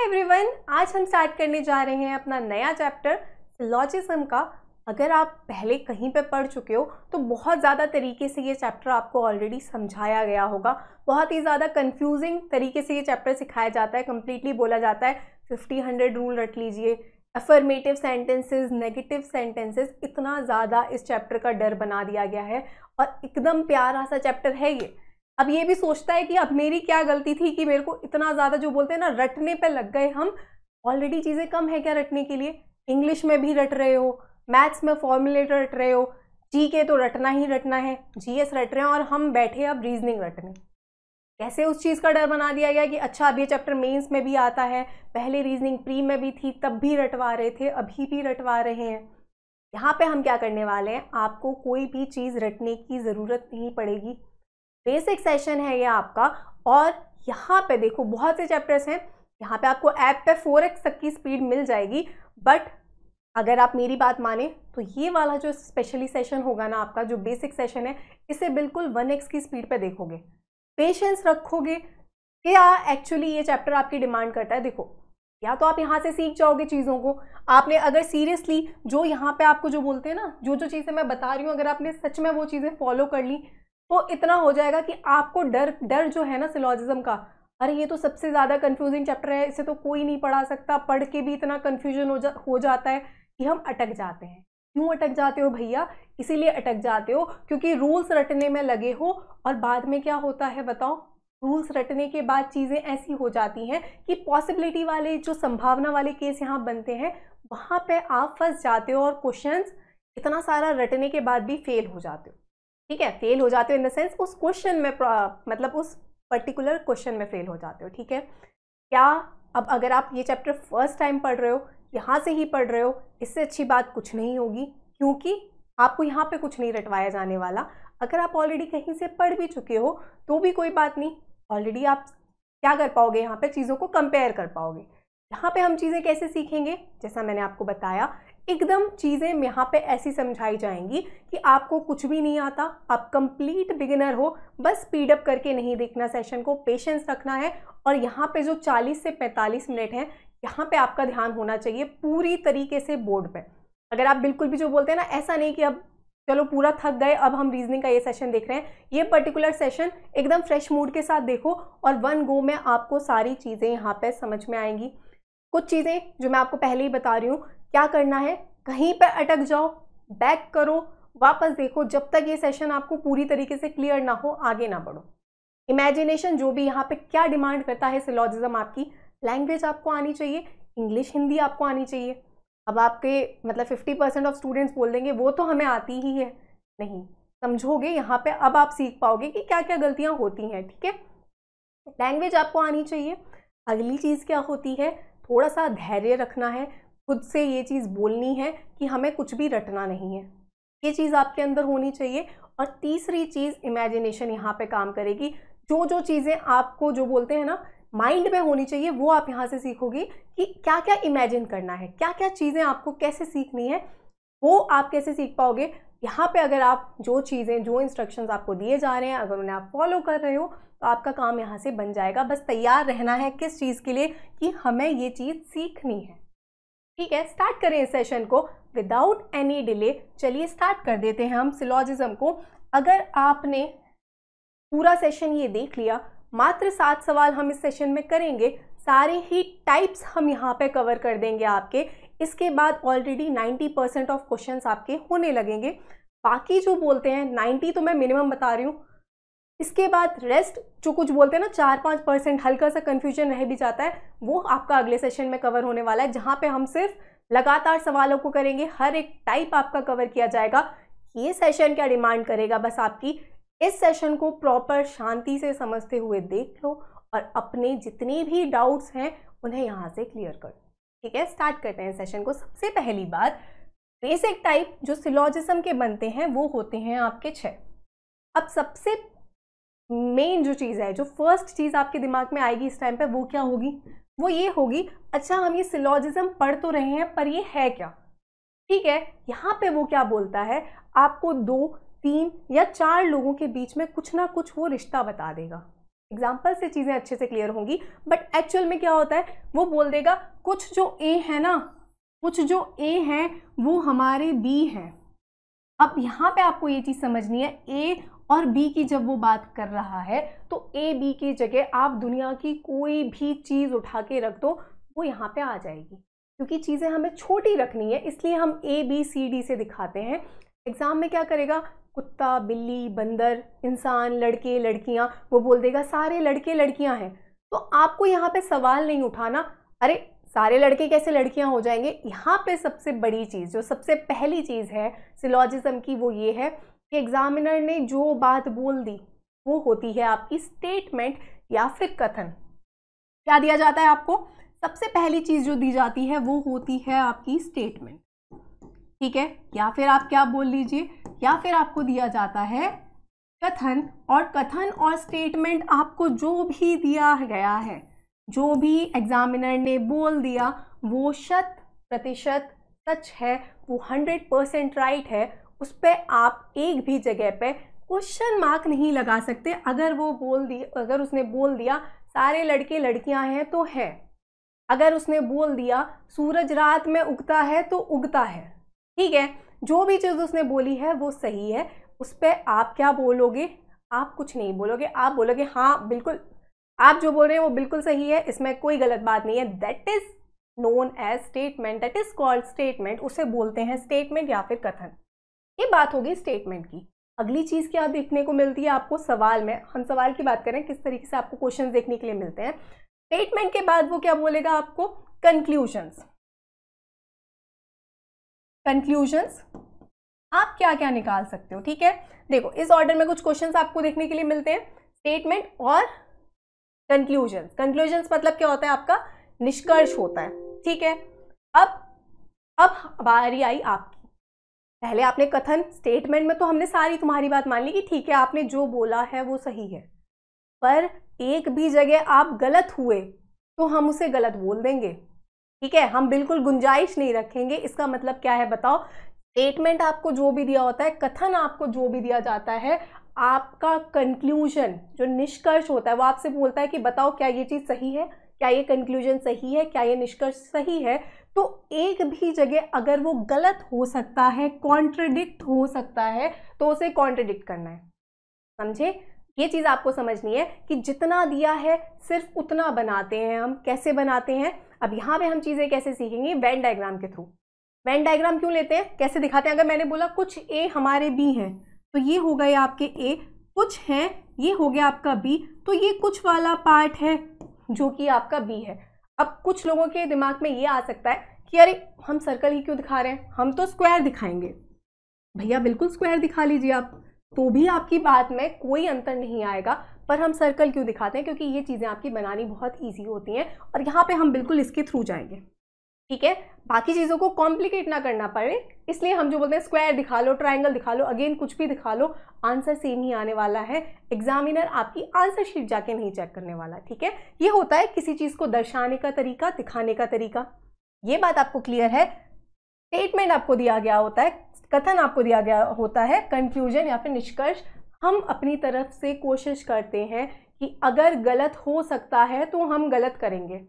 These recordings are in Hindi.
हाय एवरीवन आज हम स्टार्ट करने जा रहे हैं अपना नया चैप्टर सिलॉजिज्म का अगर आप पहले कहीं पे पढ़ चुके हो तो बहुत ज़्यादा तरीके से ये चैप्टर आपको ऑलरेडी समझाया गया होगा बहुत ही ज़्यादा कंफ्यूजिंग तरीके से ये चैप्टर सिखाया जाता है कम्प्लीटली बोला जाता है फिफ्टी हंड्रेड रूल रख लीजिए अफर्मेटिव सेंटेंसेस नेगेटिव सेंटेंसेस इतना ज़्यादा इस चैप्टर का डर बना दिया गया है और एकदम प्यारा सा चैप्टर है ये अब ये भी सोचता है कि अब मेरी क्या गलती थी कि मेरे को इतना ज़्यादा जो बोलते हैं ना रटने पर लग गए हम ऑलरेडी चीज़ें कम है क्या रटने के लिए इंग्लिश में भी रट रहे हो मैथ्स में फॉर्मुलेट रट रहे हो जी के तो रटना ही रटना है जी एस रट रहे हैं और हम बैठे अब रीजनिंग रटने कैसे उस चीज़ का डर बना दिया गया कि अच्छा अब ये चैप्टर मेंस में भी आता है पहले रीजनिंग प्री में भी थी तब भी रटवा रहे थे अभी भी रटवा रहे हैं यहाँ पे हम क्या करने वाले हैं आपको कोई भी चीज़ रटने की ज़रूरत नहीं पड़ेगी बेसिक सेशन है ये आपका और यहाँ पे देखो बहुत से चैप्टर्स हैं यहाँ पे आपको ऐप पे फोर एक्स तक की स्पीड मिल जाएगी बट अगर आप मेरी बात माने तो ये वाला जो स्पेशली सेशन होगा ना आपका जो बेसिक सेशन है इसे बिल्कुल वन एक्स की स्पीड पे देखोगे पेशेंस रखोगे क्या एक्चुअली ये चैप्टर आपकी डिमांड करता है देखो या तो आप यहाँ से सीख जाओगे चीज़ों को आपने अगर सीरियसली जो यहाँ पे आपको जो बोलते हैं ना जो जो चीज़ें मैं बता रही हूँ अगर आपने सच में वो चीज़ें फॉलो कर ली वो इतना हो जाएगा कि आपको डर डर जो है ना सिलॉजिज्म का अरे ये तो सबसे ज़्यादा कन्फ्यूजिंग चैप्टर है इसे तो कोई नहीं पढ़ा सकता पढ़ के भी इतना कन्फ्यूजन हो जा हो जाता है कि हम अटक जाते हैं क्यों अटक जाते हो भैया इसीलिए अटक जाते हो क्योंकि रूल्स रटने में लगे हो और बाद में क्या होता है बताओ रूल्स रटने के बाद चीज़ें ऐसी हो जाती हैं कि पॉसिबिलिटी वाले जो संभावना वाले केस यहाँ बनते हैं वहाँ पे आप फंस जाते हो और क्वेश्चंस इतना सारा रटने के बाद भी फेल हो जाते हो ठीक है फेल हो जाते हो इन द सेंस उस क्वेश्चन में मतलब उस पर्टिकुलर क्वेश्चन में फेल हो जाते हो ठीक है क्या अब अगर आप ये चैप्टर फर्स्ट टाइम पढ़ रहे हो यहाँ से ही पढ़ रहे हो इससे अच्छी बात कुछ नहीं होगी क्योंकि आपको यहाँ पे कुछ नहीं रटवाया जाने वाला अगर आप ऑलरेडी कहीं से पढ़ भी चुके हो तो भी कोई बात नहीं ऑलरेडी आप क्या कर पाओगे यहाँ पे चीज़ों को कंपेयर कर पाओगे यहाँ पे हम चीज़ें कैसे सीखेंगे जैसा मैंने आपको बताया एकदम चीज़ें यहाँ पे ऐसी समझाई जाएंगी कि आपको कुछ भी नहीं आता आप कंप्लीट बिगिनर हो बस स्पीड अप करके नहीं देखना सेशन को पेशेंस रखना है और यहाँ पे जो 40 से 45 मिनट हैं यहाँ पे आपका ध्यान होना चाहिए पूरी तरीके से बोर्ड पे अगर आप बिल्कुल भी जो बोलते हैं ना ऐसा नहीं कि अब चलो पूरा थक गए अब हम रीजनिंग का ये सेशन देख रहे हैं ये पर्टिकुलर सेशन एकदम फ्रेश मूड के साथ देखो और वन गो में आपको सारी चीज़ें यहाँ पर समझ में आएंगी कुछ चीज़ें जो मैं आपको पहले ही बता रही हूँ क्या करना है कहीं पर अटक जाओ बैक करो वापस देखो जब तक ये सेशन आपको पूरी तरीके से क्लियर ना हो आगे ना बढ़ो इमेजिनेशन जो भी यहाँ पे क्या डिमांड करता है सिलॉजिज्म आपकी लैंग्वेज आपको आनी चाहिए इंग्लिश हिंदी आपको आनी चाहिए अब आपके मतलब फिफ्टी परसेंट ऑफ स्टूडेंट्स बोल देंगे वो तो हमें आती ही है नहीं समझोगे यहाँ पे अब आप सीख पाओगे कि क्या क्या गलतियाँ होती हैं ठीक है लैंग्वेज आपको आनी चाहिए अगली चीज़ क्या होती है थोड़ा सा धैर्य रखना है खुद से ये चीज़ बोलनी है कि हमें कुछ भी रटना नहीं है ये चीज़ आपके अंदर होनी चाहिए और तीसरी चीज़ इमेजिनेशन यहाँ पे काम करेगी जो जो चीज़ें आपको जो बोलते हैं ना माइंड में होनी चाहिए वो आप यहाँ से सीखोगी कि क्या क्या इमेजिन करना है क्या क्या चीज़ें आपको कैसे सीखनी है वो आप कैसे सीख पाओगे यहाँ पे अगर आप जो चीज़ें जो इंस्ट्रक्शंस आपको दिए जा रहे हैं अगर उन्हें आप फॉलो कर रहे हो तो आपका काम यहाँ से बन जाएगा बस तैयार रहना है किस चीज़ के लिए कि हमें ये चीज़ सीखनी है ठीक है स्टार्ट करें इस सेशन को विदाउट एनी डिले चलिए स्टार्ट कर देते हैं हम सिलॉजिज्म को अगर आपने पूरा सेशन ये देख लिया मात्र सात सवाल हम इस सेशन में करेंगे सारे ही टाइप्स हम यहाँ पे कवर कर देंगे आपके इसके बाद ऑलरेडी 90 परसेंट ऑफ क्वेश्चन आपके होने लगेंगे बाकी जो बोलते हैं 90 तो मैं मिनिमम बता रही हूँ इसके बाद रेस्ट जो कुछ बोलते हैं ना चार पाँच परसेंट हल्का सा कन्फ्यूजन रह भी जाता है वो आपका अगले सेशन में कवर होने वाला है जहाँ पे हम सिर्फ लगातार सवालों को करेंगे हर एक टाइप आपका कवर किया जाएगा ये सेशन क्या डिमांड करेगा बस आपकी इस सेशन को प्रॉपर शांति से समझते हुए देख लो और अपने जितने भी डाउट्स हैं उन्हें यहाँ से क्लियर लो ठीक है स्टार्ट करते हैं सेशन को सबसे पहली बात बेसिक टाइप जो सिलोजिज्म के बनते हैं वो होते हैं आपके छः अब सबसे मेन जो चीज़ है जो फर्स्ट चीज़ आपके दिमाग में आएगी इस टाइम पे वो क्या होगी वो ये होगी अच्छा हम ये सिलॉजिज्म पढ़ तो रहे हैं पर ये है क्या ठीक है यहाँ पे वो क्या बोलता है आपको दो तीन या चार लोगों के बीच में कुछ ना कुछ वो रिश्ता बता देगा एग्जाम्पल से चीज़ें अच्छे से क्लियर होंगी बट एक्चुअल में क्या होता है वो बोल देगा कुछ जो ए है ना कुछ जो ए है वो हमारे बी हैं अब यहाँ पे आपको ये चीज़ समझनी है ए और बी की जब वो बात कर रहा है तो ए बी की जगह आप दुनिया की कोई भी चीज़ उठा के रख दो वो यहाँ पे आ जाएगी क्योंकि चीज़ें हमें छोटी रखनी है इसलिए हम ए बी सी डी से दिखाते हैं एग्ज़ाम में क्या करेगा कुत्ता बिल्ली बंदर इंसान लड़के लड़कियाँ वो बोल देगा सारे लड़के लड़कियाँ हैं तो आपको यहाँ पे सवाल नहीं उठाना अरे सारे लड़के कैसे लड़कियाँ हो जाएंगे यहाँ पे सबसे बड़ी चीज़ जो सबसे पहली चीज़ है सिलॉजिज़म की वो ये है कि एग्जामिनर ने जो बात बोल दी वो होती है आपकी स्टेटमेंट या फिर कथन क्या दिया जाता है आपको सबसे पहली चीज़ जो दी जाती है वो होती है आपकी स्टेटमेंट ठीक है या फिर आप क्या बोल लीजिए या फिर आपको दिया जाता है कथन और कथन और स्टेटमेंट आपको जो भी दिया गया है जो भी एग्जामिनर ने बोल दिया वो शत प्रतिशत सच है वो हंड्रेड परसेंट राइट है उस पर आप एक भी जगह पे क्वेश्चन मार्क नहीं लगा सकते अगर वो बोल दी अगर उसने बोल दिया सारे लड़के लड़कियां हैं तो है अगर उसने बोल दिया सूरज रात में उगता है तो उगता है ठीक है जो भी चीज़ उसने बोली है वो सही है उस पर आप क्या बोलोगे आप कुछ नहीं बोलोगे आप बोलोगे हाँ बिल्कुल आप जो बोल रहे हैं वो बिल्कुल सही है इसमें कोई गलत बात नहीं है that is known as statement that is called statement उसे बोलते हैं स्टेटमेंट या फिर कथन ये बात होगी स्टेटमेंट की अगली चीज़ क्या देखने को मिलती है आपको सवाल में हम सवाल की बात करें किस तरीके से आपको क्वेश्चन देखने के लिए मिलते हैं स्टेटमेंट के बाद वो क्या बोलेगा आपको कंक्लूजन्स कंक्लूजन्स आप क्या क्या निकाल सकते हो ठीक है देखो इस ऑर्डर में कुछ क्वेश्चंस आपको देखने के लिए मिलते हैं स्टेटमेंट और कंक्लूजन कंक्लूजन मतलब क्या होता है आपका निष्कर्ष होता है ठीक है अब अब बारी आई आपकी पहले आपने कथन स्टेटमेंट में तो हमने सारी तुम्हारी बात मान ली कि ठीक है आपने जो बोला है वो सही है पर एक भी जगह आप गलत हुए तो हम उसे गलत बोल देंगे ठीक है हम बिल्कुल गुंजाइश नहीं रखेंगे इसका मतलब क्या है बताओ स्टेटमेंट आपको जो भी दिया होता है कथन आपको जो भी दिया जाता है आपका कंक्लूजन जो निष्कर्ष होता है वो आपसे बोलता है कि बताओ क्या ये चीज़ सही है क्या ये कंक्लूजन सही है क्या ये निष्कर्ष सही है तो एक भी जगह अगर वो गलत हो सकता है कॉन्ट्रडिक्ट हो सकता है तो उसे कॉन्ट्रडिक्ट करना है समझे ये चीज़ आपको समझनी है कि जितना दिया है सिर्फ उतना बनाते हैं हम कैसे बनाते हैं अब यहां पे हम चीज़ें कैसे सीखेंगे वैन डायग्राम के थ्रू वैन डायग्राम क्यों लेते हैं कैसे दिखाते हैं अगर मैंने बोला कुछ ए हमारे बी हैं तो ये हो गए आपके ए कुछ हैं ये हो गया आपका बी तो ये कुछ वाला पार्ट है जो कि आपका बी है अब कुछ लोगों के दिमाग में ये आ सकता है कि अरे हम सर्कल ही क्यों दिखा रहे हैं हम तो स्क्वायर दिखाएंगे भैया बिल्कुल स्क्वायर दिखा लीजिए आप तो भी आपकी बात में कोई अंतर नहीं आएगा पर हम सर्कल क्यों दिखाते हैं क्योंकि ये चीज़ें आपकी बनानी बहुत ईजी होती हैं और यहाँ पर हम बिल्कुल इसके थ्रू जाएंगे ठीक है बाकी चीज़ों को कॉम्प्लिकेट ना करना पड़े इसलिए हम जो बोलते हैं स्क्वायर दिखा लो ट्राइंगल दिखा लो अगेन कुछ भी दिखा लो आंसर सेम ही आने वाला है एग्जामिनर आपकी आंसर शीट जाके नहीं चेक करने वाला ठीक है ये होता है किसी चीज़ को दर्शाने का तरीका दिखाने का तरीका ये बात आपको क्लियर है स्टेटमेंट आपको दिया गया होता है कथन आपको दिया गया होता है कंक्लूजन या फिर निष्कर्ष हम अपनी तरफ से कोशिश करते हैं कि अगर गलत हो सकता है तो हम गलत करेंगे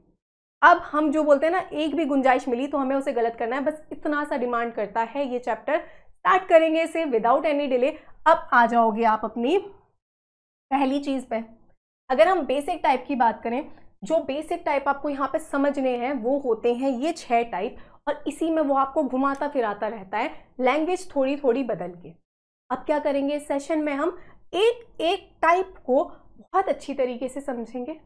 अब हम जो बोलते हैं ना एक भी गुंजाइश मिली तो हमें उसे गलत करना है बस इतना सा डिमांड करता है ये चैप्टर स्टार्ट करेंगे इसे विदाउट एनी डिले अब आ जाओगे आप अपनी पहली चीज़ पे अगर हम बेसिक टाइप की बात करें जो बेसिक टाइप आपको यहाँ पे समझने हैं वो होते हैं ये छः टाइप और इसी में वो आपको घुमाता फिराता रहता है लैंग्वेज थोड़ी थोड़ी बदल के अब क्या करेंगे इस सेशन में हम एक एक टाइप को बहुत अच्छी तरीके से समझेंगे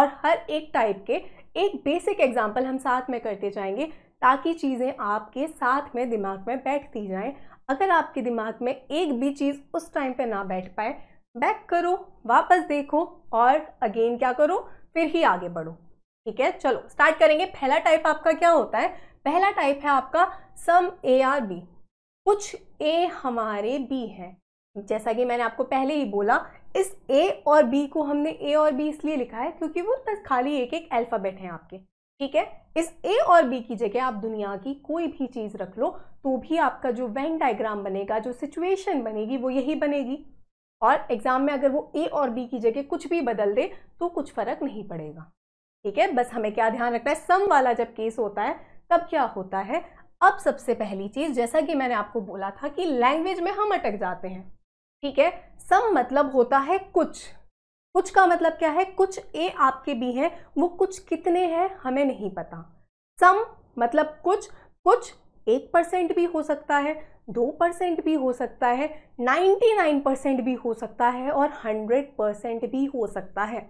और हर एक टाइप के एक बेसिक एग्जाम्पल हम साथ में करते जाएंगे ताकि चीज़ें आपके साथ में दिमाग में बैठती जाएं अगर आपके दिमाग में एक भी चीज़ उस टाइम पे ना बैठ पाए बैक करो वापस देखो और अगेन क्या करो फिर ही आगे बढ़ो ठीक है चलो स्टार्ट करेंगे पहला टाइप आपका क्या होता है पहला टाइप है आपका सम ए आर बी कुछ ए हमारे बी है जैसा कि मैंने आपको पहले ही बोला इस ए और बी को हमने ए और बी इसलिए लिखा है क्योंकि वो बस खाली एक एक अल्फ़ाबेट हैं आपके ठीक है इस ए और बी की जगह आप दुनिया की कोई भी चीज़ रख लो तो भी आपका जो वेन डायग्राम बनेगा जो सिचुएशन बनेगी वो यही बनेगी और एग्ज़ाम में अगर वो ए और बी की जगह कुछ भी बदल दे तो कुछ फ़र्क नहीं पड़ेगा ठीक है बस हमें क्या ध्यान रखना है सम वाला जब केस होता है तब क्या होता है अब सबसे पहली चीज़ जैसा कि मैंने आपको बोला था कि लैंग्वेज में हम अटक जाते हैं ठीक है सम मतलब होता है कुछ कुछ का मतलब क्या है कुछ ए आपके भी हैं वो कुछ कितने हैं हमें नहीं पता सम मतलब कुछ कुछ एक परसेंट भी हो सकता है दो परसेंट भी हो सकता है नाइन्टी नाइन परसेंट भी हो सकता है और हंड्रेड परसेंट भी हो सकता है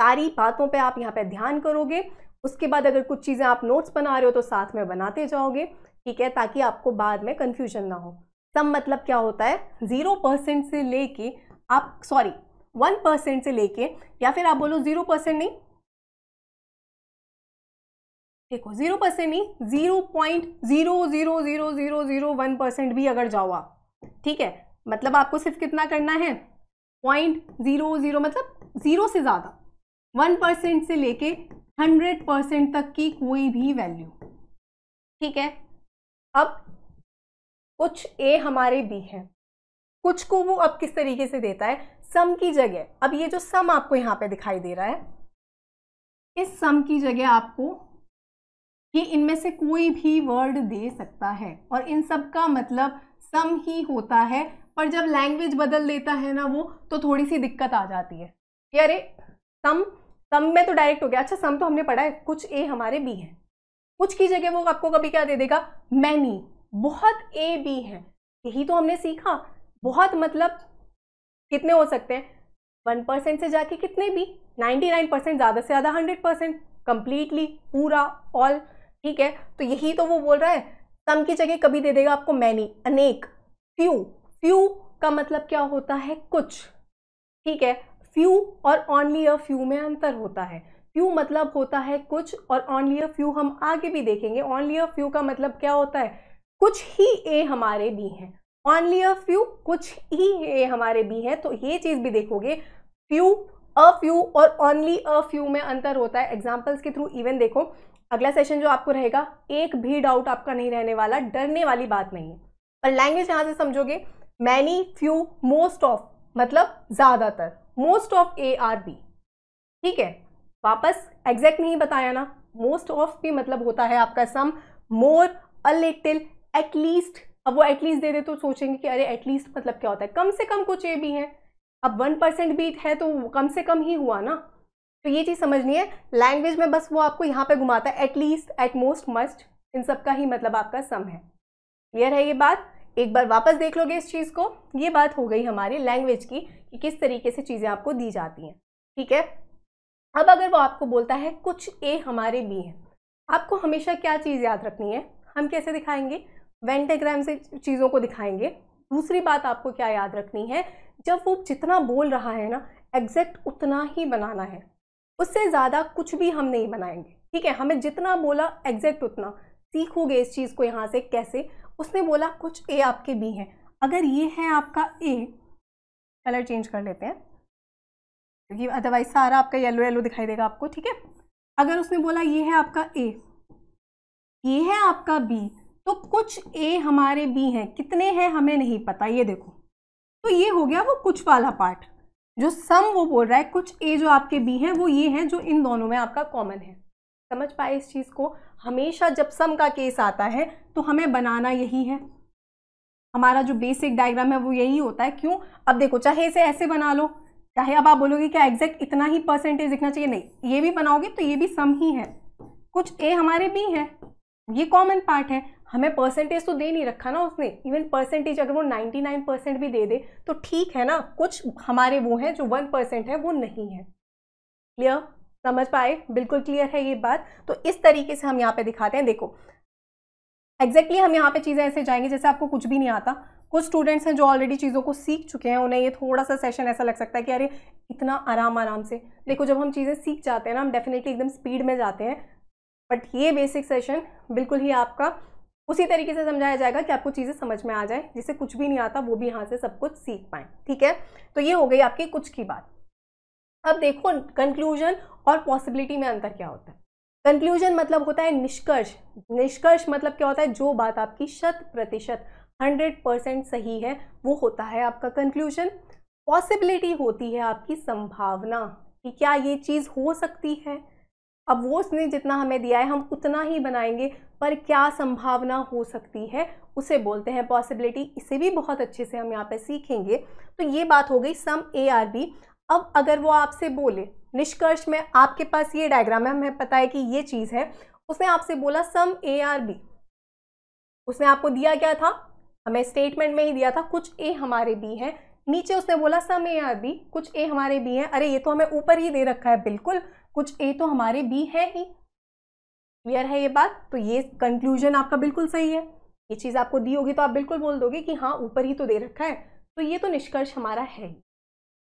सारी बातों पे आप यहाँ पे ध्यान करोगे उसके बाद अगर कुछ चीज़ें आप नोट्स बना रहे हो तो साथ में बनाते जाओगे ठीक है ताकि आपको बाद में कन्फ्यूजन ना हो सम मतलब क्या होता है ज़ीरो परसेंट से लेके आप सॉरी वन परसेंट से लेके या फिर आप बोलो ज़ीरो परसेंट नहीं देखो ज़ीरो परसेंट नहीं zero point zero zero zero zero zero one percent भी अगर जाओ आप ठीक है मतलब आपको सिर्फ कितना करना है पॉइंट ज़ीरो ज़ीरो मतलब ज़ीरो से ज़्यादा वन परसेंट से लेके हंड्रेड परसेंट तक की कोई भी वैल्यू ठीक है अब कुछ ए हमारे बी है कुछ को वो अब किस तरीके से देता है सम की जगह अब ये जो सम आपको यहाँ पे दिखाई दे रहा है इस सम की जगह आपको ये इनमें से कोई भी वर्ड दे सकता है और इन सब का मतलब सम ही होता है पर जब लैंग्वेज बदल देता है ना वो तो थोड़ी सी दिक्कत आ जाती है कि अरे सम सम में तो डायरेक्ट हो गया अच्छा सम तो हमने पढ़ा है कुछ ए हमारे बी है कुछ की जगह वो आपको कभी क्या दे देगा मैनी बहुत ए बी हैं यही तो हमने सीखा बहुत मतलब कितने हो सकते हैं वन परसेंट से जाके कितने भी नाइन्टी नाइन परसेंट ज़्यादा से ज़्यादा हंड्रेड परसेंट कम्प्लीटली पूरा ऑल ठीक है तो यही तो वो बोल रहा है सम की जगह कभी दे देगा आपको मैनी अनेक फ्यू फ्यू का मतलब क्या होता है कुछ ठीक है फ्यू और ऑनली अ फ्यू में अंतर होता है फ्यू मतलब होता है कुछ और ऑनली अ फ्यू हम आगे भी देखेंगे ऑनली अ फ्यू का मतलब क्या होता है कुछ ही ए हमारे बी हैं ऑनली अ फ्यू कुछ ही ए हमारे बी हैं तो ये चीज़ भी देखोगे फ्यू अ फ्यू और ओनली अ फ्यू में अंतर होता है एग्जाम्पल्स के थ्रू इवन देखो अगला सेशन जो आपको रहेगा एक भी डाउट आपका नहीं रहने वाला डरने वाली बात नहीं है और लैंग्वेज यहाँ से समझोगे मैनी फ्यू मोस्ट ऑफ मतलब ज़्यादातर most of A are B ठीक है वापस एग्जैक्ट नहीं बताया ना मोस्ट ऑफ भी मतलब होता है आपका सम मोर अ लिटिल एटलीस्ट अब वो एटलीस्ट दे दे तो सोचेंगे कि अरे एटलीस्ट मतलब क्या होता है कम से कम कुछ ये भी है अब वन परसेंट भी है तो कम से कम ही हुआ ना तो ये चीज़ समझनी है लैंग्वेज में बस वो आपको यहाँ पे घुमाता है एटलीस्ट एट मोस्ट मस्ट इन सब का ही मतलब आपका सम है क्लियर है ये बात एक बार वापस देख लोगे इस चीज़ को ये बात हो गई हमारी लैंग्वेज की कि किस तरीके से चीज़ें आपको दी जाती हैं ठीक है अब अगर वो आपको बोलता है कुछ ए हमारे बी हैं आपको हमेशा क्या चीज़ याद रखनी है हम कैसे दिखाएंगे वेंटेग्राम से चीज़ों को दिखाएंगे दूसरी बात आपको क्या याद रखनी है जब वो जितना बोल रहा है ना एग्जैक्ट उतना ही बनाना है उससे ज़्यादा कुछ भी हम नहीं बनाएंगे ठीक है हमें जितना बोला एग्जैक्ट उतना सीखोगे इस चीज़ को यहाँ से कैसे उसने बोला कुछ ए आपके बी हैं अगर ये है आपका ए कलर चेंज कर लेते हैं क्योंकि अदरवाइज सारा आपका येलो येलो दिखाई देगा आपको ठीक है अगर उसने बोला ये है आपका ए ये है आपका बी तो कुछ ए हमारे बी हैं कितने हैं हमें नहीं पता ये देखो तो ये हो गया वो कुछ वाला पार्ट जो सम वो बोल रहा है कुछ ए जो आपके बी हैं वो ये हैं जो इन दोनों में आपका कॉमन है समझ पाए इस चीज़ को हमेशा जब सम का केस आता है तो हमें बनाना यही है हमारा जो बेसिक डायग्राम है वो यही होता है क्यों अब देखो चाहे इसे ऐसे बना लो चाहे अब आप बोलोगे क्या एग्जैक्ट इतना ही परसेंटेज दिखना चाहिए नहीं ये भी बनाओगे तो ये भी सम ही है कुछ ए हमारे बी है ये कॉमन पार्ट है हमें परसेंटेज तो दे नहीं रखा ना उसने इवन परसेंटेज अगर वो 99 परसेंट भी दे दे तो ठीक है ना कुछ हमारे वो हैं जो वन परसेंट है वो नहीं है क्लियर समझ पाए बिल्कुल क्लियर है ये बात तो इस तरीके से हम यहाँ पे दिखाते हैं देखो एग्जैक्टली exactly हम यहाँ पे चीज़ें ऐसे जाएंगे जैसे आपको कुछ भी नहीं आता कुछ स्टूडेंट्स हैं जो ऑलरेडी चीज़ों को सीख चुके हैं उन्हें ये थोड़ा सा सेशन ऐसा लग सकता है कि अरे इतना आराम आराम से देखो जब हम चीज़ें सीख जाते हैं ना हम डेफिनेटली एकदम स्पीड में जाते हैं बट ये बेसिक सेशन बिल्कुल ही आपका उसी तरीके से समझाया जाएगा कि आपको चीज़ें समझ में आ जाए जिसे कुछ भी नहीं आता वो भी यहाँ से सब कुछ सीख पाएँ ठीक है तो ये हो गई आपकी कुछ की बात अब देखो कंक्लूजन और पॉसिबिलिटी में अंतर क्या होता है कंक्लूजन मतलब होता है निष्कर्ष निष्कर्ष मतलब क्या होता है जो बात आपकी शत प्रतिशत हंड्रेड परसेंट सही है वो होता है आपका कंक्लूजन पॉसिबिलिटी होती है आपकी संभावना कि क्या ये चीज़ हो सकती है अब वो उसने जितना हमें दिया है हम उतना ही बनाएंगे पर क्या संभावना हो सकती है उसे बोलते हैं पॉसिबिलिटी इसे भी बहुत अच्छे से हम यहाँ पे सीखेंगे तो ये बात हो गई सम ए आर बी अब अगर वो आपसे बोले निष्कर्ष में आपके पास ये डायग्राम है हमें पता है कि ये चीज़ है उसने आपसे बोला सम ए आर बी उसने आपको दिया क्या था हमें स्टेटमेंट में ही दिया था कुछ ए हमारे बी है नीचे उसने बोला सम ए आर बी कुछ ए हमारे बी हैं अरे ये तो हमें ऊपर ही दे रखा है बिल्कुल कुछ ए तो हमारे बी है ही क्लियर है ये बात तो ये कंक्लूजन आपका बिल्कुल सही है ये चीज़ आपको दी होगी तो आप बिल्कुल बोल दोगे कि हाँ ऊपर ही तो दे रखा है तो ये तो निष्कर्ष हमारा है ही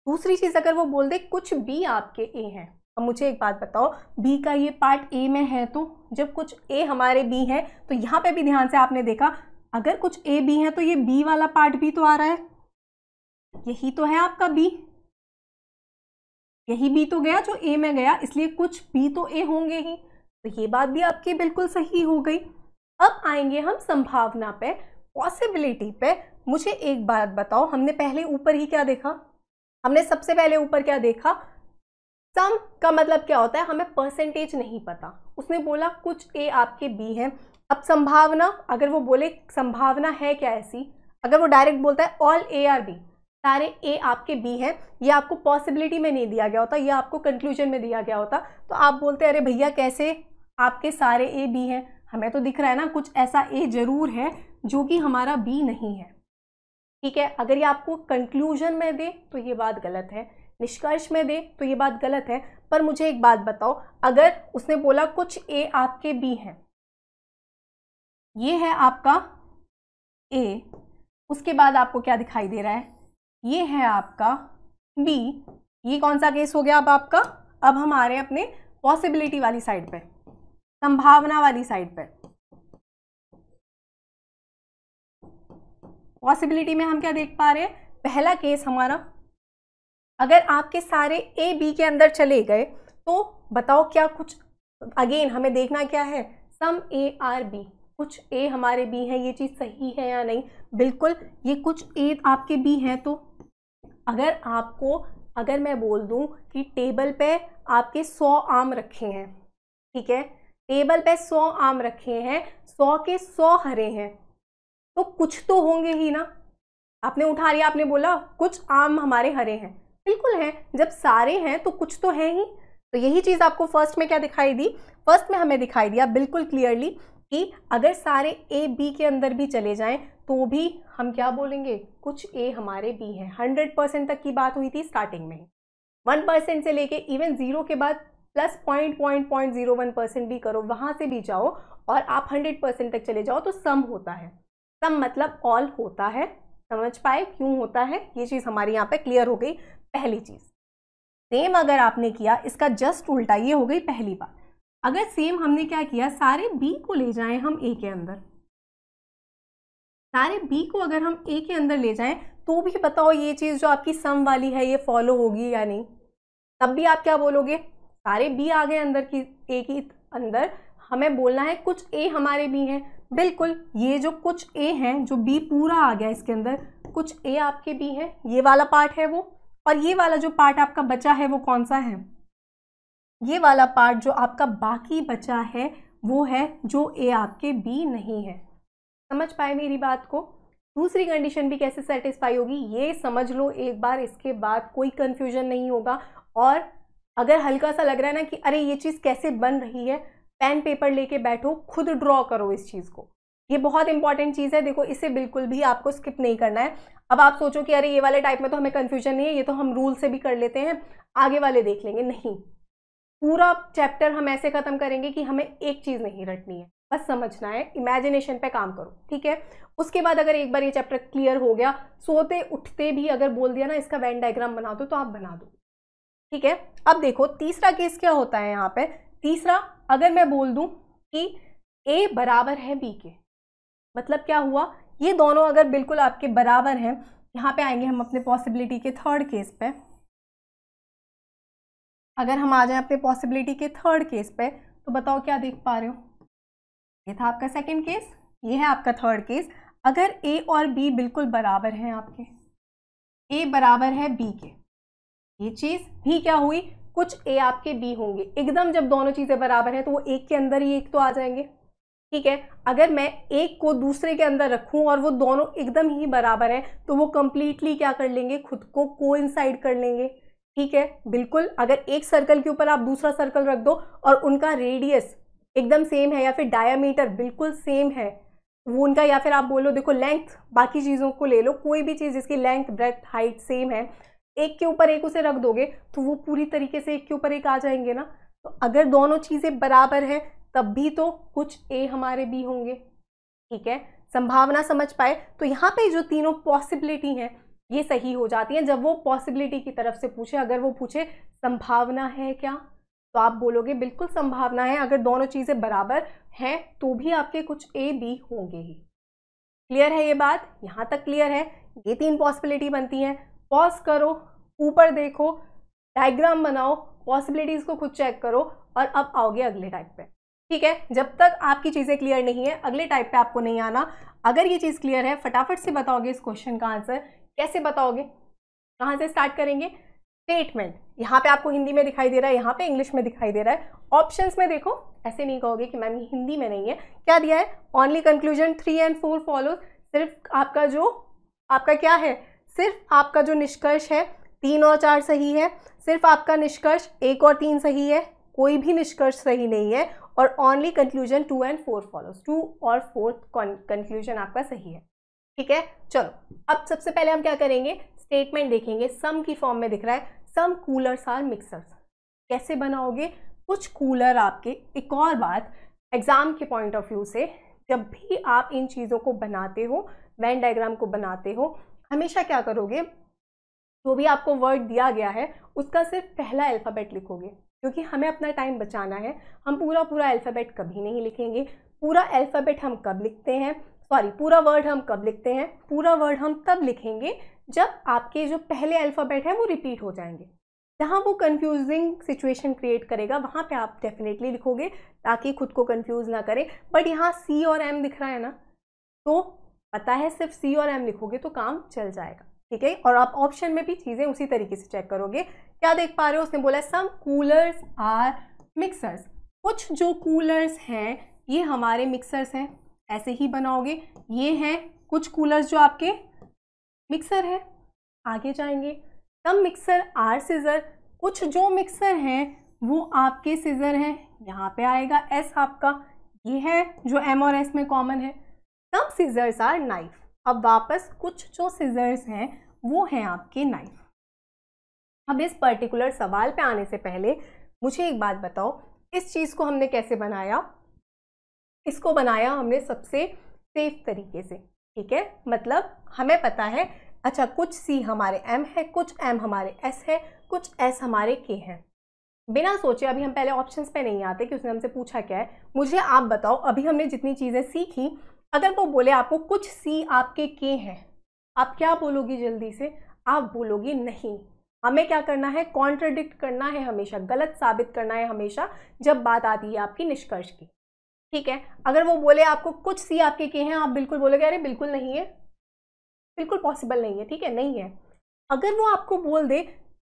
दूसरी चीज़ अगर वो बोल दे कुछ बी आपके ए हैं अब मुझे एक बात बताओ बी का ये पार्ट ए में है तो जब कुछ ए हमारे बी है तो यहाँ पे भी ध्यान से आपने देखा अगर कुछ ए बी है तो ये बी वाला पार्ट भी तो आ रहा है यही तो है आपका बी यही बी तो गया जो ए में गया इसलिए कुछ बी तो ए होंगे ही तो ये बात भी आपकी बिल्कुल सही हो गई अब आएंगे हम संभावना पे पॉसिबिलिटी पे मुझे एक बात बताओ हमने पहले ऊपर ही क्या देखा हमने सबसे पहले ऊपर क्या देखा सम का मतलब क्या होता है हमें परसेंटेज नहीं पता उसने बोला कुछ ए आपके बी हैं अब संभावना अगर वो बोले संभावना है क्या ऐसी अगर वो डायरेक्ट बोलता है ऑल ए आर बी सारे ए आपके बी हैं ये आपको पॉसिबिलिटी में नहीं दिया गया होता ये आपको कंक्लूजन में दिया गया होता तो आप बोलते अरे भैया कैसे आपके सारे ए बी हैं हमें तो दिख रहा है ना कुछ ऐसा ए जरूर है जो कि हमारा बी नहीं है ठीक है अगर ये आपको कंक्लूजन में दे तो ये बात गलत है निष्कर्ष में दे तो ये बात गलत है पर मुझे एक बात बताओ अगर उसने बोला कुछ ए आपके बी हैं ये है आपका ए उसके बाद आपको क्या दिखाई दे रहा है ये है आपका बी ये कौन सा केस हो गया अब आपका अब हम आ रहे हैं अपने पॉसिबिलिटी वाली साइड पे संभावना वाली साइड पे पॉसिबिलिटी में हम क्या देख पा रहे हैं पहला केस हमारा अगर आपके सारे ए बी के अंदर चले गए तो बताओ क्या कुछ अगेन हमें देखना क्या है सम ए आर बी कुछ ए हमारे बी हैं ये चीज़ सही है या नहीं बिल्कुल ये कुछ ए आपके बी हैं तो अगर आपको अगर मैं बोल दूं कि टेबल पे आपके सौ आम रखे हैं ठीक है टेबल पे सौ आम रखे हैं सौ के सौ हरे हैं तो कुछ तो होंगे ही ना आपने उठा लिया आपने बोला कुछ आम हमारे हरे हैं बिल्कुल हैं जब सारे हैं तो कुछ तो हैं ही तो यही चीज़ आपको फर्स्ट में क्या दिखाई दी फर्स्ट में हमें दिखाई दिया बिल्कुल क्लियरली कि अगर सारे ए बी के अंदर भी चले जाएं तो भी हम क्या बोलेंगे कुछ ए हमारे बी हैं हंड्रेड परसेंट तक की बात हुई थी स्टार्टिंग में वन परसेंट से लेके इवन ज़ीरो के बाद plus point point point zero one percent भी करो वहाँ से भी जाओ और आप हंड्रेड परसेंट तक चले जाओ तो सम होता है सम मतलब ऑल होता है समझ पाए क्यों होता है ये चीज़ हमारे यहाँ पे क्लियर हो गई पहली चीज़ सेम अगर आपने किया इसका जस्ट उल्टा ये हो गई पहली बात अगर सेम हमने क्या किया सारे बी को ले जाएं हम ए के अंदर सारे बी को अगर हम ए के अंदर ले जाएं तो भी बताओ ये चीज़ जो आपकी सम वाली है ये फॉलो होगी या नहीं तब भी आप क्या बोलोगे सारे बी आ गए अंदर की ए की अंदर हमें बोलना है कुछ ए हमारे बी हैं बिल्कुल ये जो कुछ ए हैं जो बी पूरा आ गया इसके अंदर कुछ ए आपके बी हैं ये वाला पार्ट है वो और ये वाला जो पार्ट आपका बचा है वो कौन सा है ये वाला पार्ट जो आपका बाकी बचा है वो है जो ए आपके बी नहीं है समझ पाए मेरी बात को दूसरी कंडीशन भी कैसे सेटिस्फाई होगी ये समझ लो एक बार इसके बाद कोई कन्फ्यूजन नहीं होगा और अगर हल्का सा लग रहा है ना कि अरे ये चीज़ कैसे बन रही है पेन पेपर लेके बैठो खुद ड्रॉ करो इस चीज़ को ये बहुत इंपॉर्टेंट चीज़ है देखो इसे बिल्कुल भी आपको स्किप नहीं करना है अब आप सोचो कि अरे ये वाले टाइप में तो हमें कन्फ्यूजन नहीं है ये तो हम रूल से भी कर लेते हैं आगे वाले देख लेंगे नहीं पूरा चैप्टर हम ऐसे ख़त्म करेंगे कि हमें एक चीज़ नहीं रटनी है बस समझना है इमेजिनेशन पे काम करो ठीक है उसके बाद अगर एक बार ये चैप्टर क्लियर हो गया सोते उठते भी अगर बोल दिया ना इसका वैन डायग्राम बना दो तो आप बना दो ठीक है अब देखो तीसरा केस क्या होता है यहाँ पे तीसरा अगर मैं बोल दूँ कि ए बराबर है बी के मतलब क्या हुआ ये दोनों अगर बिल्कुल आपके बराबर हैं यहाँ पे आएंगे हम अपने पॉसिबिलिटी के थर्ड केस पे अगर हम आ जाएं अपने पॉसिबिलिटी के थर्ड केस पे तो बताओ क्या देख पा रहे हो ये था आपका सेकेंड केस ये है आपका थर्ड केस अगर ए और बी बिल्कुल बराबर हैं आपके ए बराबर है बी के ये चीज़ भी क्या हुई कुछ ए आपके बी होंगे एकदम जब दोनों चीज़ें बराबर हैं तो वो एक के अंदर ही एक तो आ जाएंगे ठीक है अगर मैं एक को दूसरे के अंदर रखूं और वो दोनों एकदम ही बराबर हैं तो वो कंप्लीटली क्या कर लेंगे खुद को को कर लेंगे ठीक है बिल्कुल अगर एक सर्कल के ऊपर आप दूसरा सर्कल रख दो और उनका रेडियस एकदम सेम है या फिर डायामीटर बिल्कुल सेम है वो उनका या फिर आप बोलो देखो लेंथ बाकी चीज़ों को ले लो कोई भी चीज़ जिसकी लेंथ ब्रेथ हाइट सेम है एक के ऊपर एक उसे रख दोगे तो वो पूरी तरीके से एक के ऊपर एक आ जाएंगे ना तो अगर दोनों चीज़ें बराबर हैं तब भी तो कुछ ए हमारे बी होंगे ठीक है संभावना समझ पाए तो यहाँ पे जो तीनों पॉसिबिलिटी हैं ये सही हो जाती हैं जब वो पॉसिबिलिटी की तरफ से पूछे अगर वो पूछे संभावना है क्या तो आप बोलोगे बिल्कुल संभावना है अगर दोनों चीज़ें बराबर हैं तो भी आपके कुछ ए बी होंगे ही क्लियर है ये बात यहां तक क्लियर है ये तीन पॉसिबिलिटी बनती हैं पॉज करो ऊपर देखो डायग्राम बनाओ पॉसिबिलिटीज़ को खुद चेक करो और अब आओगे अगले टाइप पे ठीक है जब तक आपकी चीज़ें क्लियर नहीं है अगले टाइप पे आपको नहीं आना अगर ये चीज़ क्लियर है फटाफट से बताओगे इस क्वेश्चन का आंसर कैसे बताओगे कहाँ से स्टार्ट करेंगे स्टेटमेंट यहाँ पे आपको हिंदी में दिखाई दे रहा है यहाँ पे इंग्लिश में दिखाई दे रहा है ऑप्शंस में देखो ऐसे नहीं कहोगे कि मैम ये हिंदी में नहीं है क्या दिया है only conclusion three and four follow सिर्फ आपका जो आपका क्या है सिर्फ आपका जो निष्कर्ष है तीन और चार सही है सिर्फ आपका निष्कर्ष एक और तीन सही है कोई भी निष्कर्ष सही नहीं है और only conclusion two and four follow two और फोर्थ कंक्लूजन आपका सही है ठीक है चलो अब सबसे पहले हम क्या करेंगे स्टेटमेंट देखेंगे सम की फॉर्म में दिख रहा है सम कूलर्स आर मिक्सर्स कैसे बनाओगे कुछ कूलर आपके एक और बात एग्ज़ाम के पॉइंट ऑफ व्यू से जब भी आप इन चीज़ों को बनाते हो वैन डायग्राम को बनाते हो हमेशा क्या करोगे जो भी आपको वर्ड दिया गया है उसका सिर्फ पहला अल्फ़ाबेट लिखोगे क्योंकि हमें अपना टाइम बचाना है हम पूरा पूरा अल्फ़ाबेट कभी नहीं लिखेंगे पूरा अल्फ़ाबेट हम कब लिखते हैं सॉरी पूरा वर्ड हम कब लिखते हैं पूरा वर्ड हम तब लिखेंगे जब आपके जो पहले अल्फ़ाबेट हैं वो रिपीट हो जाएंगे जहाँ वो कन्फ्यूजिंग सिचुएशन क्रिएट करेगा वहाँ पे आप डेफिनेटली लिखोगे ताकि खुद को कन्फ्यूज ना करें बट यहाँ सी और एम दिख रहा है ना तो पता है सिर्फ सी और एम लिखोगे तो काम चल जाएगा ठीक है और आप ऑप्शन में भी चीज़ें उसी तरीके से चेक करोगे क्या देख पा रहे हो उसने बोला सम कूलर्स आर मिक्सर्स कुछ जो कूलर्स हैं ये हमारे मिक्सर्स हैं ऐसे ही बनाओगे ये हैं कुछ कूलर्स जो आपके मिक्सर है आगे जाएंगे कम मिक्सर आर सीज़र कुछ जो मिक्सर हैं वो आपके सीज़र हैं यहाँ पे आएगा एस आपका ये है जो एम और एस में कॉमन है सम सीज़र्स आर नाइफ अब वापस कुछ जो सीज़र्स हैं वो हैं आपके नाइफ अब इस पर्टिकुलर सवाल पे आने से पहले मुझे एक बात बताओ इस चीज़ को हमने कैसे बनाया इसको बनाया हमने सबसे सेफ तरीके से ठीक है मतलब हमें पता है अच्छा कुछ सी हमारे एम है कुछ एम हमारे एस है कुछ एस हमारे के हैं बिना सोचे अभी हम पहले ऑप्शंस पे नहीं आते कि उसने हमसे पूछा क्या है मुझे आप बताओ अभी हमने जितनी चीज़ें सीखी अगर वो बोले आपको कुछ सी आपके के हैं आप क्या बोलोगी जल्दी से आप बोलोगी नहीं हमें क्या करना है कॉन्ट्रडिक्ट करना है हमेशा गलत साबित करना है हमेशा जब बात आती है आपकी निष्कर्ष की ठीक है अगर वो बोले आपको कुछ सी आपके के हैं आप बिल्कुल बोलोगे अरे बिल्कुल नहीं है बिल्कुल पॉसिबल नहीं है ठीक है नहीं है अगर वो आपको बोल दे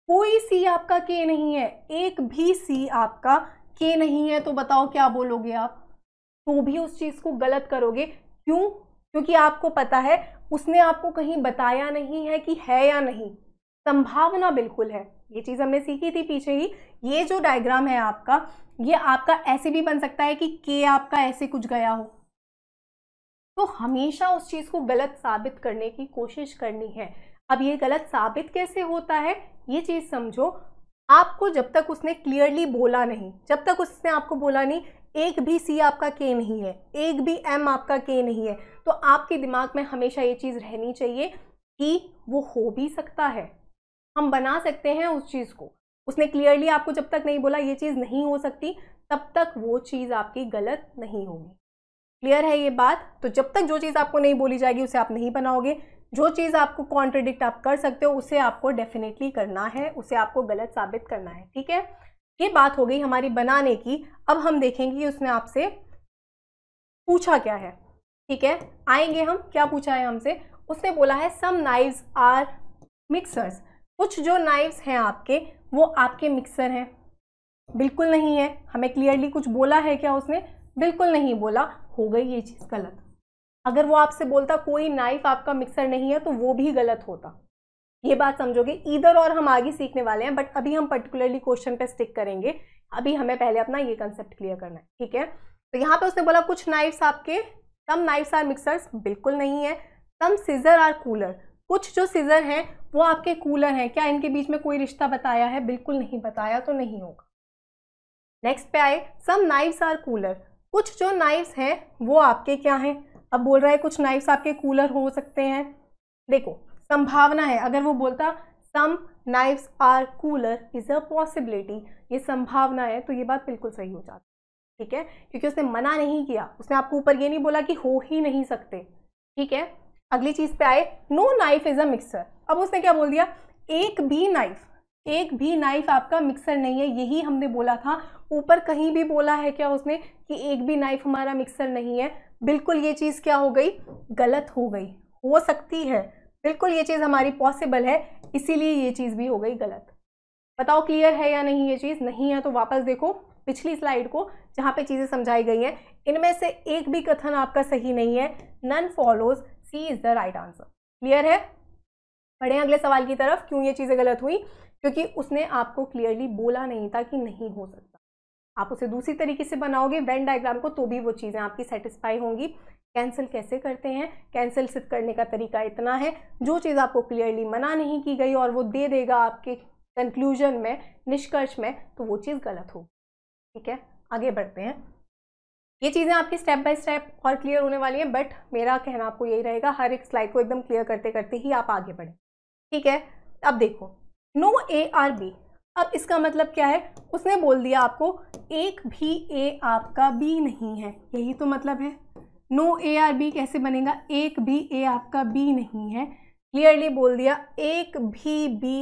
कोई सी आपका के नहीं है एक भी सी आपका के नहीं है तो बताओ क्या बोलोगे आप तो भी उस चीज़ को गलत करोगे क्यों क्योंकि आपको पता है उसने आपको कहीं बताया नहीं है कि है या नहीं संभावना बिल्कुल है ये चीज़ हमने सीखी थी पीछे ही ये जो डायग्राम है आपका ये आपका ऐसे भी बन सकता है कि के आपका ऐसे कुछ गया हो तो हमेशा उस चीज़ को गलत साबित करने की कोशिश करनी है अब ये गलत साबित कैसे होता है ये चीज़ समझो आपको जब तक उसने क्लियरली बोला नहीं जब तक उसने आपको बोला नहीं एक भी सी आपका के नहीं है एक भी एम आपका के नहीं है तो आपके दिमाग में हमेशा ये चीज़ रहनी चाहिए कि वो हो भी सकता है हम बना सकते हैं उस चीज़ को उसने क्लियरली आपको जब तक नहीं बोला ये चीज़ नहीं हो सकती तब तक वो चीज़ आपकी गलत नहीं होगी क्लियर है ये बात तो जब तक जो चीज़ आपको नहीं बोली जाएगी उसे आप नहीं बनाओगे जो चीज़ आपको कॉन्ट्रडिक्ट आप कर सकते हो उसे आपको डेफिनेटली करना है उसे आपको गलत साबित करना है ठीक है ये बात हो गई हमारी बनाने की अब हम देखेंगे कि उसने आपसे पूछा क्या है ठीक है आएंगे हम क्या पूछा है हमसे उसने बोला है सम नाइव्स आर मिक्सर्स कुछ जो नाइव्स हैं आपके वो आपके मिक्सर हैं बिल्कुल नहीं है हमें क्लियरली कुछ बोला है क्या उसने बिल्कुल नहीं बोला हो गई ये चीज़ गलत अगर वो आपसे बोलता कोई नाइफ आपका मिक्सर नहीं है तो वो भी गलत होता ये बात समझोगे इधर और हम आगे सीखने वाले हैं बट अभी हम पर्टिकुलरली क्वेश्चन पे स्टिक करेंगे अभी हमें पहले अपना ये कंसेप्ट क्लियर करना है ठीक है तो यहाँ पे उसने बोला कुछ नाइफ्स आपके सम नाइफ्स आर मिक्सर्स बिल्कुल नहीं है सम सीजर आर कूलर कुछ जो सीज़र हैं वो आपके कूलर हैं क्या इनके बीच में कोई रिश्ता बताया है बिल्कुल नहीं बताया तो नहीं होगा नेक्स्ट पे आए सम नाइव्स आर कूलर कुछ जो नाइव्स हैं वो आपके क्या हैं अब बोल रहा है कुछ नाइव्स आपके कूलर हो सकते हैं देखो संभावना है अगर वो बोलता some knives are cooler is a possibility ये संभावना है तो ये बात बिल्कुल सही हो जाती ठीक है क्योंकि उसने मना नहीं किया उसने आपको ऊपर ये नहीं बोला कि हो ही नहीं सकते ठीक है अगली चीज़ पे आए no knife is a mixer अब उसने क्या बोल दिया एक भी नाइफ एक भी नाइफ आपका मिक्सर नहीं है यही हमने बोला था ऊपर कहीं भी बोला है क्या उसने कि एक भी नाइफ हमारा मिक्सर नहीं है बिल्कुल ये चीज़ क्या हो गई गलत हो गई हो सकती है बिल्कुल ये चीज़ हमारी पॉसिबल है इसीलिए ये चीज़ भी हो गई गलत बताओ क्लियर है या नहीं ये चीज़ नहीं है तो वापस देखो पिछली स्लाइड को जहाँ पे चीज़ें समझाई गई हैं इनमें से एक भी कथन आपका सही नहीं है none follows C is the right answer clear है पढ़े अगले सवाल की तरफ क्यों ये चीज़ें गलत हुई क्योंकि उसने आपको क्लियरली बोला नहीं था कि नहीं हो सकता आप उसे दूसरी तरीके से बनाओगे वेन डायग्राम को तो भी वो चीज़ें आपकी सेटिस्फाई होंगी कैंसिल कैसे करते हैं कैंसिल सिर्फ करने का तरीका इतना है जो चीज़ आपको क्लियरली मना नहीं की गई और वो दे देगा आपके कंक्लूजन में निष्कर्ष में तो वो चीज़ गलत होगी ठीक है आगे बढ़ते हैं ये चीज़ें आपकी स्टेप बाय स्टेप और क्लियर होने वाली हैं बट मेरा कहना आपको यही रहेगा हर एक स्लाइड को एकदम क्लियर करते करते ही आप आगे बढ़ें ठीक है अब देखो नो ए आर बी अब इसका मतलब क्या है उसने बोल दिया आपको एक भी ए आपका बी नहीं है यही तो मतलब है नो ए आर बी कैसे बनेगा एक भी ए आपका बी नहीं है क्लियरली बोल दिया एक भी बी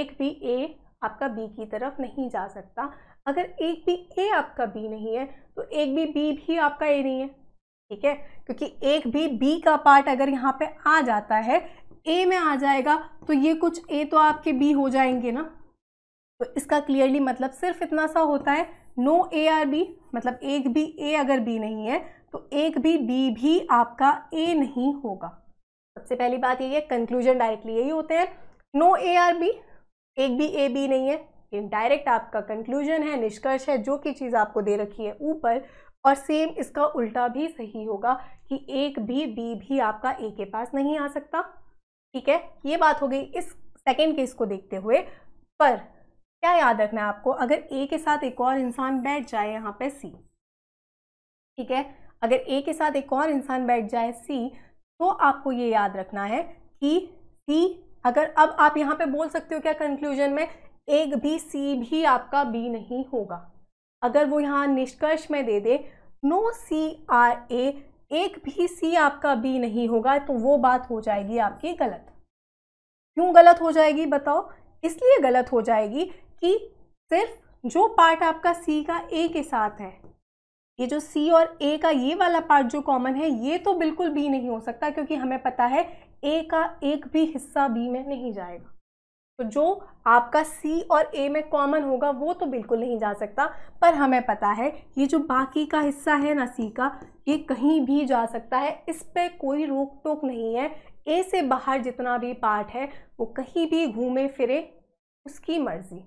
एक भी ए आपका बी की तरफ नहीं जा सकता अगर एक भी ए आपका बी नहीं है तो एक भी बी भी आपका ए नहीं है ठीक है क्योंकि एक भी बी का पार्ट अगर यहाँ पे आ जाता है ए में आ जाएगा तो ये कुछ ए तो आपके बी हो जाएंगे ना तो इसका क्लियरली मतलब सिर्फ इतना सा होता है नो ए आर बी मतलब एक भी ए अगर बी नहीं है तो एक भी बी भी आपका ए नहीं होगा सबसे पहली बात यही है कंक्लूजन डायरेक्टली यही होते हैं नो ए आर बी एक भी ए बी नहीं है इनडायरेक्ट आपका कंक्लूजन है निष्कर्ष है जो कि चीज़ आपको दे रखी है ऊपर और सेम इसका उल्टा भी सही होगा कि एक भी बी भी आपका ए के पास नहीं आ सकता ठीक है ये बात हो गई इस सेकेंड केस को देखते हुए पर क्या याद रखना है आपको अगर ए के साथ एक और इंसान बैठ जाए यहाँ पे सी ठीक है अगर ए के साथ एक और इंसान बैठ जाए सी तो आपको ये याद रखना है कि सी अगर अब आप यहाँ पे बोल सकते हो क्या कंक्लूजन में एक भी सी भी आपका बी नहीं होगा अगर वो यहाँ निष्कर्ष में दे they know C R A एक भी सी आपका बी नहीं होगा तो वो बात हो जाएगी आपकी गलत क्यों गलत हो जाएगी बताओ इसलिए गलत हो जाएगी कि सिर्फ जो पार्ट आपका सी का ए के साथ है ये जो सी और ए का ये वाला पार्ट जो कॉमन है ये तो बिल्कुल बी नहीं हो सकता क्योंकि हमें पता है ए का एक भी हिस्सा बी में नहीं जाएगा तो जो आपका सी और ए में कॉमन होगा वो तो बिल्कुल नहीं जा सकता पर हमें पता है ये जो बाकी का हिस्सा है ना सी का ये कहीं भी जा सकता है इस पर कोई रोक टोक नहीं है ए से बाहर जितना भी पार्ट है वो कहीं भी घूमे फिरे उसकी मर्ज़ी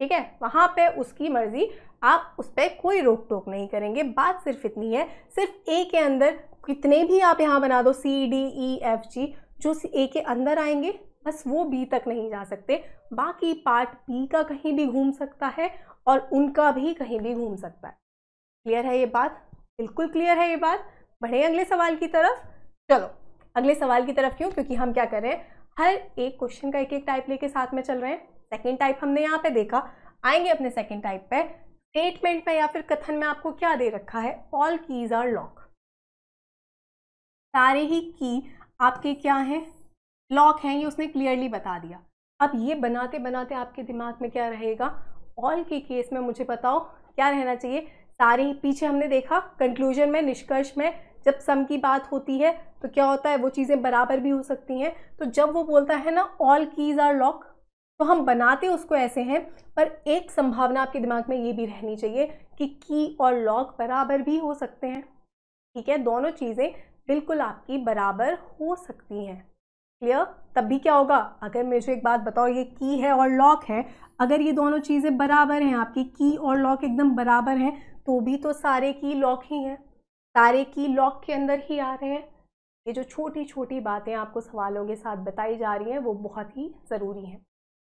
ठीक है वहाँ पे उसकी मर्ज़ी आप उस पर कोई रोक टोक नहीं करेंगे बात सिर्फ इतनी है सिर्फ ए के अंदर कितने भी आप यहाँ बना दो e, C D E F G जो ए के अंदर आएंगे बस वो बी तक नहीं जा सकते बाकी पार्ट बी का कहीं भी घूम सकता है और उनका भी कहीं भी घूम सकता है क्लियर है ये बात बिल्कुल क्लियर है ये बात बढ़े अगले सवाल की तरफ चलो अगले सवाल की तरफ क्यों क्योंकि हम क्या कर रहे हैं हर एक क्वेश्चन का एक एक टाइप लेके साथ में चल रहे हैं सेकेंड टाइप हमने यहाँ पे देखा आएंगे अपने सेकेंड टाइप पे स्टेटमेंट में या फिर कथन में आपको क्या दे रखा है ऑल कीज आर लॉक सारे ही की आपके क्या हैं लॉक हैं ये उसने क्लियरली बता दिया अब ये बनाते बनाते आपके दिमाग में क्या रहेगा ऑल के केस में मुझे बताओ क्या रहना चाहिए सारे पीछे हमने देखा कंक्लूजन में निष्कर्ष में जब सम की बात होती है तो क्या होता है वो चीज़ें बराबर भी हो सकती हैं तो जब वो बोलता है ना ऑल कीज़ आर लॉक तो हम बनाते उसको ऐसे हैं पर एक संभावना आपके दिमाग में ये भी रहनी चाहिए कि की और लॉक बराबर भी हो सकते हैं ठीक है दोनों चीज़ें बिल्कुल आपकी बराबर हो सकती हैं क्लियर तब भी क्या होगा अगर मुझे एक बात बताओ ये की है और लॉक है अगर ये दोनों चीज़ें बराबर हैं आपकी की और लॉक एकदम बराबर हैं तो भी तो सारे की लॉक ही हैं सारे की लॉक के अंदर ही आ रहे हैं ये जो छोटी छोटी बातें आपको सवालों के साथ बताई जा रही हैं वो बहुत ही ज़रूरी हैं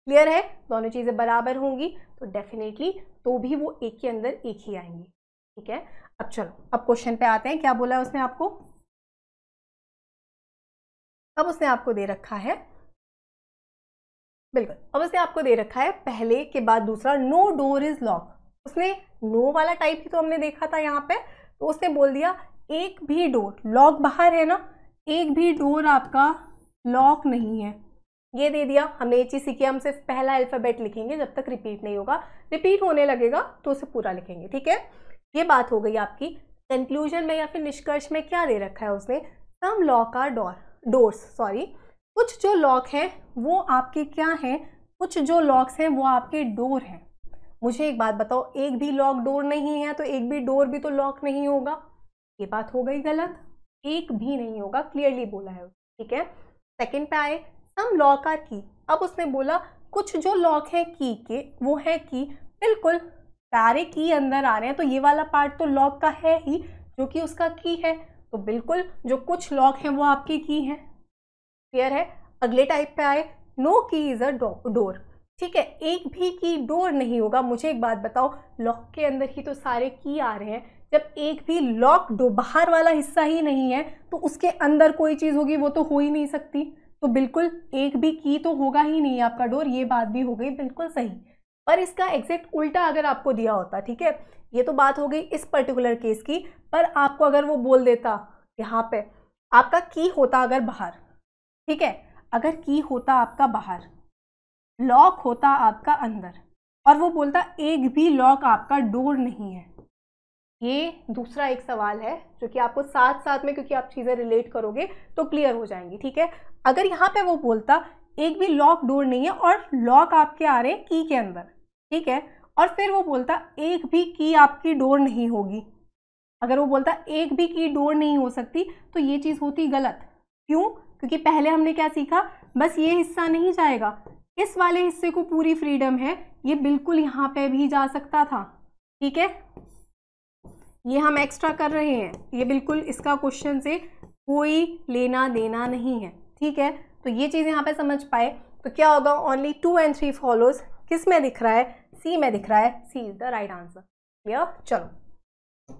क्लियर है दोनों चीज़ें बराबर होंगी तो डेफिनेटली तो भी वो एक के अंदर एक ही आएंगी ठीक है अब चलो अब क्वेश्चन पे आते हैं क्या बोला है उसने आपको अब उसने आपको दे रखा है बिल्कुल अब उसने आपको दे रखा है पहले के बाद दूसरा नो डोर इज लॉक उसने नो वाला टाइप ही तो हमने देखा था यहाँ पे तो उसने बोल दिया एक भी डोर लॉक बाहर है ना एक भी डोर आपका लॉक नहीं है ये दे दिया हमने ये चीज़ सीखी हम सिर्फ पहला अल्फ़ाबेट लिखेंगे जब तक रिपीट नहीं होगा रिपीट होने लगेगा तो उसे पूरा लिखेंगे ठीक है ये बात हो गई आपकी कंक्लूजन में या फिर निष्कर्ष में क्या दे रखा है उसने some lock are door doors sorry कुछ जो लॉक हैं वो आपके क्या हैं कुछ जो लॉक्स हैं वो आपके डोर हैं मुझे एक बात बताओ एक भी लॉक डोर नहीं है तो एक भी डोर भी तो लॉक नहीं होगा ये बात हो गई गलत एक भी नहीं होगा क्लियरली बोला है ठीक है सेकेंड पे आए सम लॉक आर की अब उसने बोला कुछ जो लॉक हैं की के वो है की बिल्कुल सारे की अंदर आ रहे हैं तो ये वाला पार्ट तो लॉक का है ही जो कि उसका की है तो बिल्कुल जो कुछ लॉक हैं वो आपकी की हैं क्लियर है अगले टाइप पे आए नो की इज़ अ डोर ठीक है एक भी की डोर नहीं होगा मुझे एक बात बताओ लॉक के अंदर ही तो सारे की आ रहे हैं जब एक भी लॉक डो बाहर वाला हिस्सा ही नहीं है तो उसके अंदर कोई चीज़ होगी वो तो हो ही नहीं सकती तो बिल्कुल एक भी की तो होगा ही नहीं आपका डोर ये बात भी हो गई बिल्कुल सही पर इसका एग्जैक्ट उल्टा अगर आपको दिया होता ठीक है ये तो बात हो गई इस पर्टिकुलर केस की पर आपको अगर वो बोल देता यहाँ पे आपका की होता अगर बाहर ठीक है अगर की होता आपका बाहर लॉक होता आपका अंदर और वो बोलता एक भी लॉक आपका डोर नहीं है ये दूसरा एक सवाल है जो कि आपको साथ साथ में क्योंकि आप चीज़ें रिलेट करोगे तो क्लियर हो जाएंगी ठीक है अगर यहाँ पे वो बोलता एक भी लॉक डोर नहीं है और लॉक आपके आ रहे हैं की के अंदर ठीक है और फिर वो बोलता एक भी की आपकी डोर नहीं होगी अगर वो बोलता एक भी की डोर नहीं हो सकती तो ये चीज़ होती गलत क्यों क्योंकि पहले हमने क्या सीखा बस ये हिस्सा नहीं जाएगा इस वाले हिस्से को पूरी फ्रीडम है ये बिल्कुल यहाँ पे भी जा सकता था ठीक है ये हम एक्स्ट्रा कर रहे हैं ये बिल्कुल इसका क्वेश्चन से कोई लेना देना नहीं है ठीक है तो ये चीज़ यहाँ पे समझ पाए तो क्या होगा only two and three follows किस में दिख रहा है सी में दिख रहा है C is the right answer clear चलो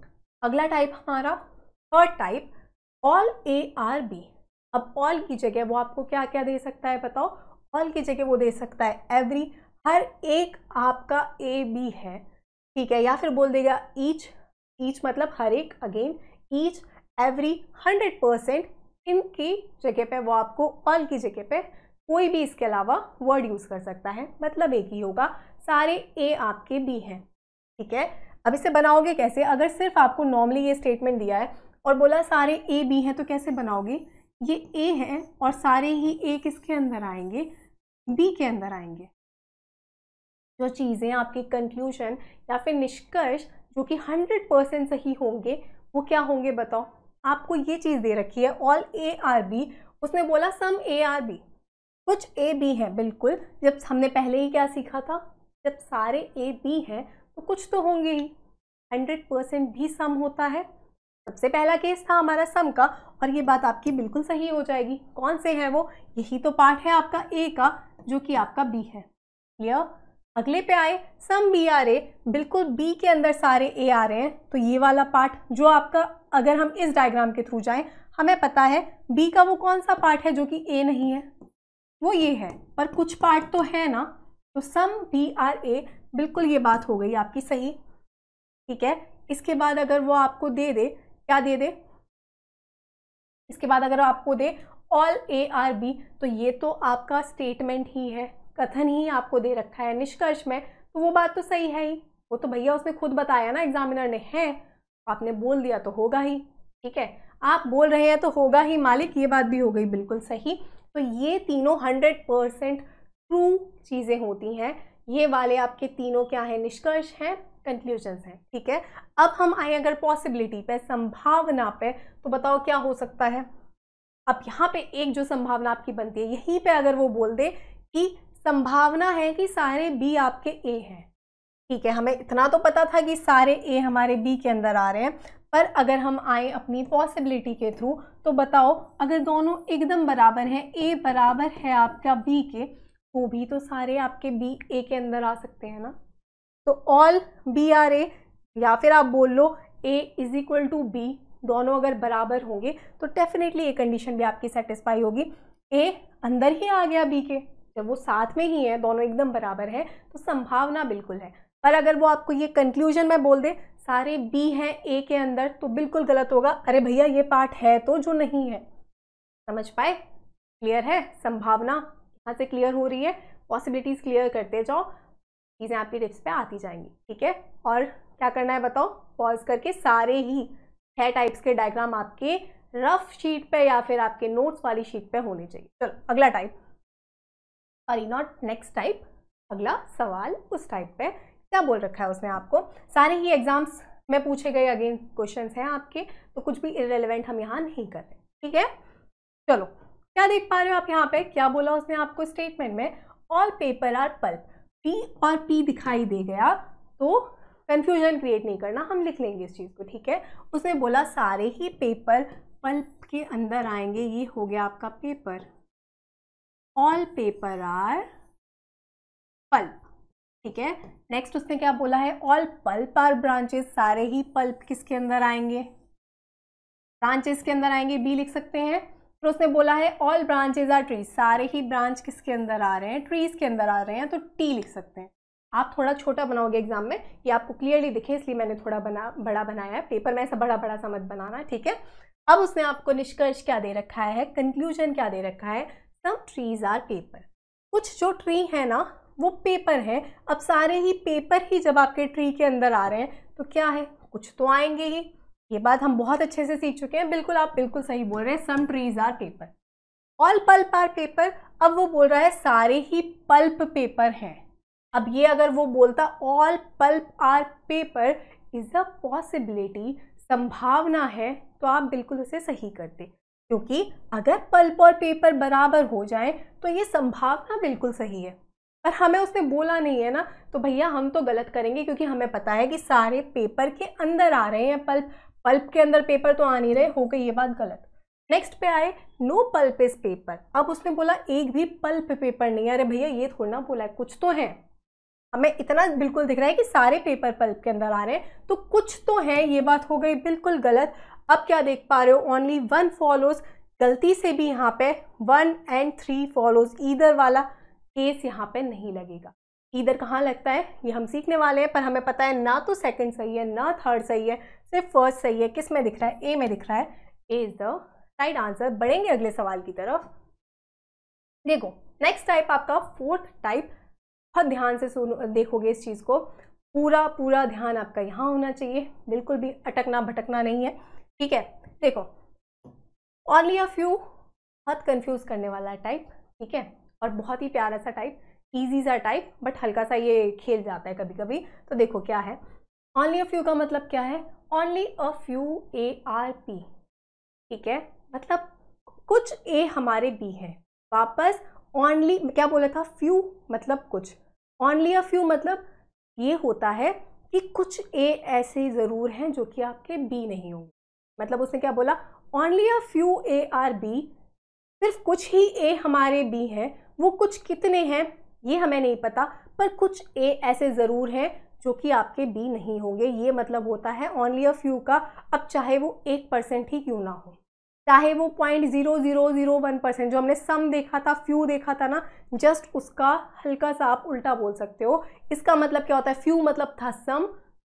अगला टाइप हमारा third type all A are B अब ऑल की जगह वो आपको क्या क्या दे सकता है बताओ ऑल की जगह वो दे सकता है एवरी हर एक आपका ए बी है ठीक है या फिर बोल देगा ईच ईच मतलब हर एक again each every hundred percent इन की जगह पे वो आपको ऑल की जगह पे कोई भी इसके अलावा वर्ड यूज़ कर सकता है मतलब एक ही होगा सारे ए आपके बी हैं ठीक है अब इसे बनाओगे कैसे अगर सिर्फ आपको नॉर्मली ये स्टेटमेंट दिया है और बोला सारे ए बी हैं तो कैसे बनाओगे ये ए हैं और सारे ही ए किसके अंदर आएंगे बी के अंदर आएंगे जो चीज़ें आपकी कंक्लूजन या फिर निष्कर्ष जो कि हंड्रेड परसेंट सही होंगे वो क्या होंगे बताओ आपको ये चीज़ दे रखी है ऑल ए आर बी उसने बोला सम ए आर बी कुछ ए बी है बिल्कुल जब हमने पहले ही क्या सीखा था जब सारे ए बी हैं तो कुछ तो होंगे ही हंड्रेड परसेंट भी सम होता है सबसे पहला केस था हमारा सम का और ये बात आपकी बिल्कुल सही हो जाएगी कौन से हैं वो यही तो पार्ट है आपका ए का जो कि आपका बी है क्लियर अगले पे आए सम बी आर ए बिल्कुल बी के अंदर सारे ए आ रहे हैं तो ये वाला पार्ट जो आपका अगर हम इस डायग्राम के थ्रू जाएं हमें पता है बी का वो कौन सा पार्ट है जो कि ए नहीं है वो ये है पर कुछ पार्ट तो है ना तो सम बी आर ए बिल्कुल ये बात हो गई आपकी सही ठीक है इसके बाद अगर वो आपको दे दे क्या दे दे इसके बाद अगर आपको दे ऑल ए आर बी तो ये तो आपका स्टेटमेंट ही है कथन ही आपको दे रखा है निष्कर्ष में तो वो बात तो सही है ही वो तो भैया उसने खुद बताया ना एग्जामिनर ने है आपने बोल दिया तो होगा ही ठीक है आप बोल रहे हैं तो होगा ही मालिक ये बात भी हो गई बिल्कुल सही तो ये तीनों हंड्रेड परसेंट ट्रू चीज़ें होती हैं ये वाले आपके तीनों क्या हैं निष्कर्ष हैं कंक्लूजन्स हैं ठीक है अब हम आए अगर पॉसिबिलिटी पे संभावना पे तो बताओ क्या हो सकता है अब यहाँ पे एक जो संभावना आपकी बनती है यहीं पे अगर वो बोल दे कि संभावना है कि सारे बी आपके ए हैं ठीक है हमें इतना तो पता था कि सारे ए हमारे बी के अंदर आ रहे हैं पर अगर हम आए अपनी पॉसिबिलिटी के थ्रू तो बताओ अगर दोनों एकदम बराबर हैं ए बराबर है आपका बी के वो तो भी तो सारे आपके बी ए के अंदर आ सकते हैं ना तो ऑल बी आर ए या फिर आप बोल लो A is equal to B दोनों अगर बराबर होंगे तो डेफिनेटली ये कंडीशन भी आपकी सेटिस्फाई होगी ए अंदर ही आ गया बी के जब वो साथ में ही हैं दोनों एकदम बराबर है तो संभावना बिल्कुल है पर अगर वो आपको ये कंक्लूजन में बोल दे सारे बी हैं ए के अंदर तो बिल्कुल गलत होगा अरे भैया ये पार्ट है तो जो नहीं है समझ पाए क्लियर है संभावना यहाँ से क्लियर हो रही है पॉसिबिलिटीज़ क्लियर करते जाओ चीज़ें आपकी टिप्स पे आती जाएंगी ठीक है और क्या करना है बताओ पॉज करके सारे ही छः टाइप्स के डायग्राम आपके रफ शीट पे या फिर आपके नोट्स वाली शीट पे होने चाहिए चलो अगला टाइप नॉट नेक्स्ट टाइप अगला सवाल उस टाइप पे क्या बोल रखा है उसने आपको सारे ही एग्जाम्स में पूछे गए अगेन क्वेश्चन हैं आपके तो कुछ भी इरेलीवेंट हम यहाँ नहीं कर रहे ठीक है चलो क्या देख पा रहे हो आप यहाँ पे क्या बोला उसने आपको स्टेटमेंट में all paper are pulp P और पी दिखाई दे गया तो कन्फ्यूजन क्रिएट नहीं करना हम लिख लेंगे इस चीज़ को ठीक है उसने बोला सारे ही पेपर पल्प के अंदर आएंगे ये हो गया आपका paper all paper are pulp ठीक है नेक्स्ट उसने क्या बोला है ऑल पल्प आर ब्रांचेस सारे ही पल्प किसके अंदर आएंगे ब्रांचेस के अंदर आएंगे बी लिख सकते हैं फिर उसने बोला है ऑल ब्रांचेज आर ट्रीज सारे ही ब्रांच किसके अंदर आ रहे हैं ट्रीज के अंदर आ रहे हैं तो टी लिख सकते हैं आप थोड़ा छोटा बनाओगे एग्जाम में कि आपको क्लियरली दिखे इसलिए मैंने थोड़ा बना बड़ा बनाया है पेपर में ऐसा बड़ा बड़ा सा मत बनाना ठीक है अब उसने आपको निष्कर्ष क्या दे रखा है कंक्लूजन क्या दे रखा है सम ट्रीज आर पेपर कुछ जो ट्री है ना वो पेपर है अब सारे ही पेपर ही जब आपके ट्री के अंदर आ रहे हैं तो क्या है कुछ तो आएंगे ही ये बात हम बहुत अच्छे से सीख चुके हैं बिल्कुल आप बिल्कुल सही बोल रहे हैं some trees are paper all pulp are paper अब वो बोल रहा है सारे ही पल्प पेपर हैं अब ये अगर वो बोलता all pulp are paper is a possibility संभावना है तो आप बिल्कुल उसे सही करते क्योंकि अगर पल्प और पेपर बराबर हो जाए तो ये संभावना बिल्कुल सही है पर हमें उसने बोला नहीं है ना तो भैया हम तो गलत करेंगे क्योंकि हमें पता है कि सारे पेपर के अंदर आ रहे हैं पल्प पल्प के अंदर पेपर तो आ नहीं रहे हो गई ये बात गलत नेक्स्ट पे आए नो पल्प इज पेपर अब उसने बोला एक भी पल्प पेपर नहीं अरे भैया ये थोड़ा ना बोला है कुछ तो है हमें इतना बिल्कुल दिख रहा है कि सारे पेपर पल्प के अंदर आ रहे हैं तो कुछ तो है ये बात हो गई बिल्कुल गलत अब क्या देख पा रहे हो ओनली वन फॉलोज गलती से भी यहाँ पे वन एंड थ्री फॉलोज ईधर वाला केस यहाँ पे नहीं लगेगा ईधर कहाँ लगता है ये हम सीखने वाले हैं पर हमें पता है ना तो सेकंड सही है ना थर्ड सही है सिर्फ फर्स्ट सही है किस में दिख रहा है ए में दिख रहा है A is the right answer बढ़ेंगे अगले सवाल की तरफ देखो नेक्स्ट टाइप आपका फोर्थ टाइप बहुत ध्यान से सुनो देखोगे इस चीज़ को पूरा पूरा ध्यान आपका यहाँ होना चाहिए बिल्कुल भी अटकना भटकना नहीं है ठीक है देखो ऑनली अ फ्यू बहुत कंफ्यूज करने वाला टाइप ठीक है और बहुत ही प्यारा सा टाइप ईजी सा टाइप बट हल्का सा ये खेल जाता है कभी कभी तो देखो क्या है ऑनली अ फ्यू का मतलब क्या है only a few A are P ठीक है मतलब कुछ ए हमारे बी हैं वापस ऑनली क्या बोला था फ्यू मतलब कुछ ऑनली अ फ्यू मतलब ये होता है कि कुछ ए ऐसे ज़रूर हैं जो कि आपके बी नहीं होंगे मतलब उसने क्या बोला only a few A are B सिर्फ कुछ ही ए हमारे बी हैं वो कुछ कितने हैं ये हमें नहीं पता पर कुछ ए ऐसे ज़रूर हैं जो कि आपके बी नहीं होंगे ये मतलब होता है ऑनली अ फ्यू का अब चाहे वो एक परसेंट ही क्यों ना हो चाहे वो point zero zero zero one percent जो हमने सम देखा था फ्यू देखा था ना जस्ट उसका हल्का सा आप उल्टा बोल सकते हो इसका मतलब क्या होता है फ्यू मतलब था सम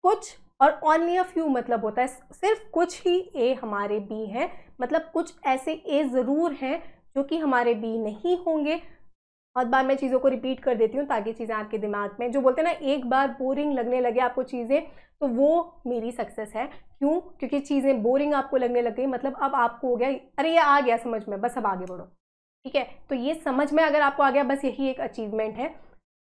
कुछ और ओनली अ फ्यू मतलब होता है सिर्फ कुछ ही ए हमारे बी हैं मतलब कुछ ऐसे ए ज़रूर हैं जो कि हमारे बी नहीं होंगे बहुत बार मैं चीज़ों को रिपीट कर देती हूँ ताकि चीज़ें आपके दिमाग में जो बोलते हैं ना एक बार बोरिंग लगने लगे आपको चीज़ें तो वो मेरी सक्सेस है क्यों क्योंकि चीज़ें बोरिंग आपको लगने लग गई मतलब अब आपको हो गया अरे ये आ गया समझ में बस अब आगे बढ़ो ठीक है तो ये समझ में अगर आपको आ गया बस यही एक अचीवमेंट है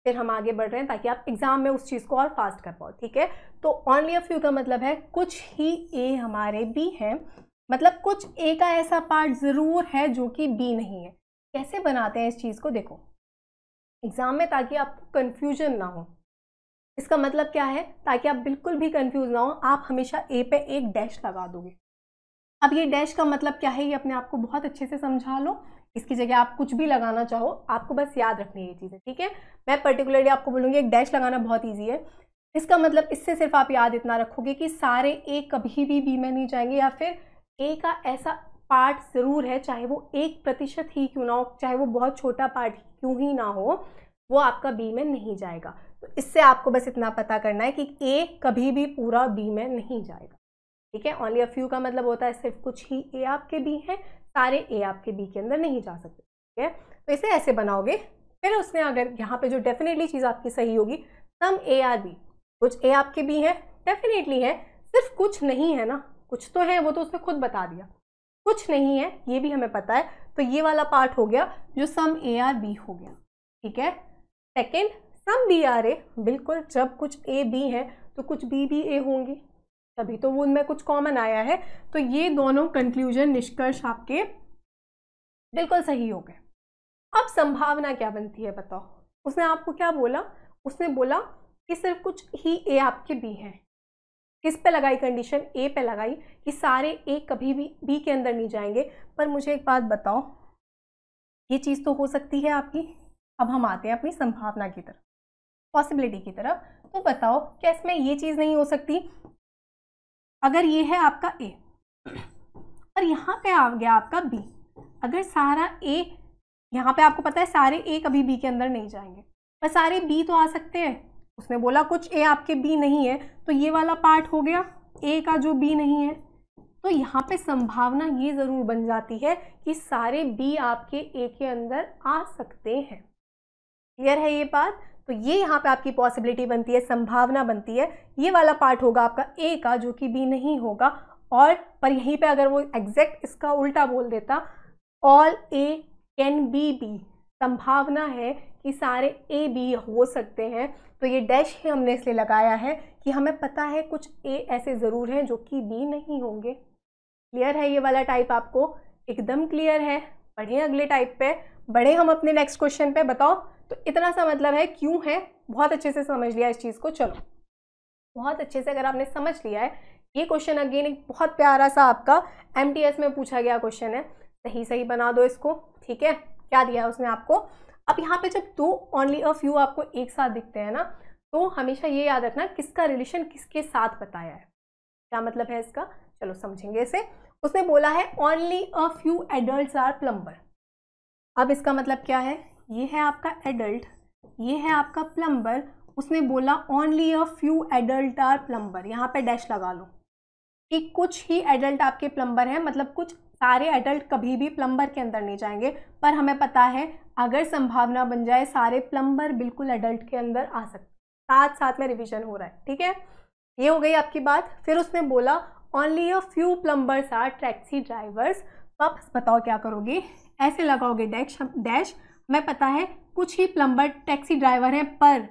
फिर हम आगे बढ़ रहे हैं ताकि आप एग्ज़ाम में उस चीज़ को और फास्ट कर पाओ ठीक है तो ऑनली अ फ्यू का मतलब है कुछ ही ए हमारे बी हैं मतलब कुछ ए का ऐसा पार्ट ज़रूर है जो कि बी नहीं है कैसे बनाते हैं इस चीज़ को देखो एग्ज़ाम में ताकि आपको कन्फ्यूजन ना हो इसका मतलब क्या है ताकि आप बिल्कुल भी कंफ्यूज ना हो आप हमेशा ए पे एक डैश लगा दोगे अब ये डैश का मतलब क्या है ये अपने आप को बहुत अच्छे से समझा लो इसकी जगह आप कुछ भी लगाना चाहो आपको बस याद रखनी है ये चीज़ें ठीक है मैं पर्टिकुलरली आपको बोलूँगी एक डैश लगाना बहुत ईजी है इसका मतलब इससे सिर्फ आप याद इतना रखोगे कि सारे ए कभी भी बी में नहीं जाएंगे या फिर ए का ऐसा पार्ट ज़रूर है चाहे वो एक प्रतिशत ही क्यों ना हो चाहे वो बहुत छोटा पार्ट क्यों ही ना हो वो आपका बी में नहीं जाएगा तो इससे आपको बस इतना पता करना है कि ए कभी भी पूरा बी में नहीं जाएगा ठीक है ओनली अ फ्यू का मतलब होता है सिर्फ कुछ ही ए आपके बी हैं सारे ए आपके बी के अंदर नहीं जा सकते ठीक है तो इसे ऐसे बनाओगे फिर उसने अगर यहाँ पे जो डेफिनेटली चीज़ आपकी सही होगी सम ए आर बी कुछ ए आपके बी हैं डेफिनेटली है सिर्फ कुछ नहीं है ना कुछ तो है वो तो उसने खुद बता दिया कुछ नहीं है ये भी हमें पता है तो ये वाला पार्ट हो गया जो सम ए आर बी हो गया ठीक है second some B are A बिल्कुल जब कुछ ए बी है तो कुछ बी बी ए होंगी तभी तो वो उनमें कुछ कॉमन आया है तो ये दोनों कंक्लूजन निष्कर्ष आपके बिल्कुल सही हो गए अब संभावना क्या बनती है बताओ उसने आपको क्या बोला उसने बोला कि सिर्फ कुछ ही ए आपके बी हैं किस पे लगाई कंडीशन ए पे लगाई कि सारे ए कभी भी बी के अंदर नहीं जाएंगे पर मुझे एक बात बताओ ये चीज़ तो हो सकती है आपकी अब हम आते हैं अपनी संभावना की तरफ पॉसिबिलिटी की तरफ तो बताओ क्या इसमें ये चीज़ नहीं हो सकती अगर ये है आपका ए और यहाँ पे आ गया आपका बी अगर सारा ए यहाँ पे आपको पता है सारे ए कभी बी के अंदर नहीं जाएंगे पर सारे बी तो आ सकते हैं उसने बोला कुछ ए आपके बी नहीं है तो ये वाला पार्ट हो गया ए का जो बी नहीं है तो यहाँ पे संभावना ये ज़रूर बन जाती है कि सारे बी आपके ए के अंदर आ सकते हैं क्लियर है ये बात तो ये यहाँ पे आपकी पॉसिबिलिटी बनती है संभावना बनती है ये वाला पार्ट होगा आपका ए का जो कि बी नहीं होगा और पर यहीं पे अगर वो एग्जैक्ट इसका उल्टा बोल देता all A can be B संभावना है कि सारे ए बी हो सकते हैं तो ये डैश ही हमने इसलिए लगाया है कि हमें पता है कुछ ए ऐसे ज़रूर हैं जो कि बी नहीं होंगे क्लियर है ये वाला टाइप आपको एकदम क्लियर है बढ़े अगले टाइप पे बढ़े हम अपने नेक्स्ट क्वेश्चन पे बताओ तो इतना सा मतलब है क्यों है बहुत अच्छे से समझ लिया इस चीज़ को चलो बहुत अच्छे से अगर आपने समझ लिया है ये क्वेश्चन अगेन एक बहुत प्यारा सा आपका एम में पूछा गया क्वेश्चन है सही सही बना दो इसको ठीक है क्या दिया है उसने आपको अब यहाँ पे जब दो ओनली अ फ्यू आपको एक साथ दिखते हैं ना तो हमेशा ये याद रखना किसका रिलेशन किसके साथ बताया है क्या मतलब है इसका चलो समझेंगे इसे उसने बोला है only a few adult are plumber अब इसका मतलब क्या है ये है आपका एडल्ट ये है आपका प्लम्बर उसने बोला only a few adult are plumber यहाँ पे डैश लगा लो कि कुछ ही एडल्ट आपके प्लम्बर हैं मतलब कुछ सारे एडल्ट कभी भी प्लम्बर के अंदर नहीं जाएंगे पर हमें पता है अगर संभावना बन जाए सारे प्लम्बर बिल्कुल एडल्ट के अंदर आ सकते साथ साथ में रिविजन हो रहा है ठीक है ये हो गई आपकी बात फिर उसने बोला only a few plumbers are taxi drivers तो आप बताओ क्या करोगे ऐसे लगाओगे डैश डैश मैं पता है कुछ ही प्लम्बर टैक्सी ड्राइवर हैं पर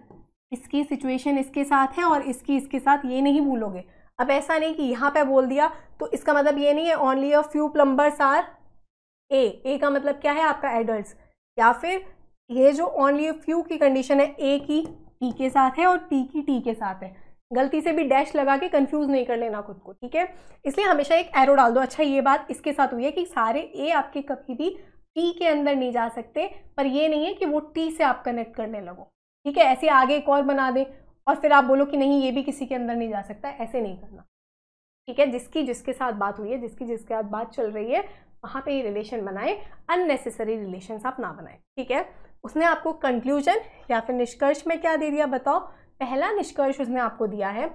इसकी सिचुएशन इसके साथ है और इसकी इसके साथ ये नहीं भूलोगे अब ऐसा नहीं कि यहाँ पे बोल दिया तो इसका मतलब ये नहीं है only a few plumbers are A A का मतलब क्या है आपका एडल्ट या फिर ये जो ओनली फ्यू की कंडीशन है ए की टी के साथ है और टी की टी के साथ है गलती से भी डैश लगा के कंफ्यूज नहीं कर लेना खुद को ठीक है इसलिए हमेशा एक एरो डाल दो अच्छा ये बात इसके साथ हुई है कि सारे ए आपके कभी भी टी के अंदर नहीं जा सकते पर ये नहीं है कि वो टी से आप कनेक्ट करने लगो ठीक है ऐसे आगे एक और बना दें और फिर आप बोलो कि नहीं ये भी किसी के अंदर नहीं जा सकता ऐसे नहीं करना ठीक है जिसकी जिसके साथ बात हुई है जिसकी जिसके साथ बात चल रही है वहाँ पे ये रिलेशन बनाए अननेसेसरी रिलेशन आप ना बनाए ठीक है उसने आपको कंक्लूजन या फिर निष्कर्ष में क्या दे दिया बताओ पहला निष्कर्ष उसने आपको दिया है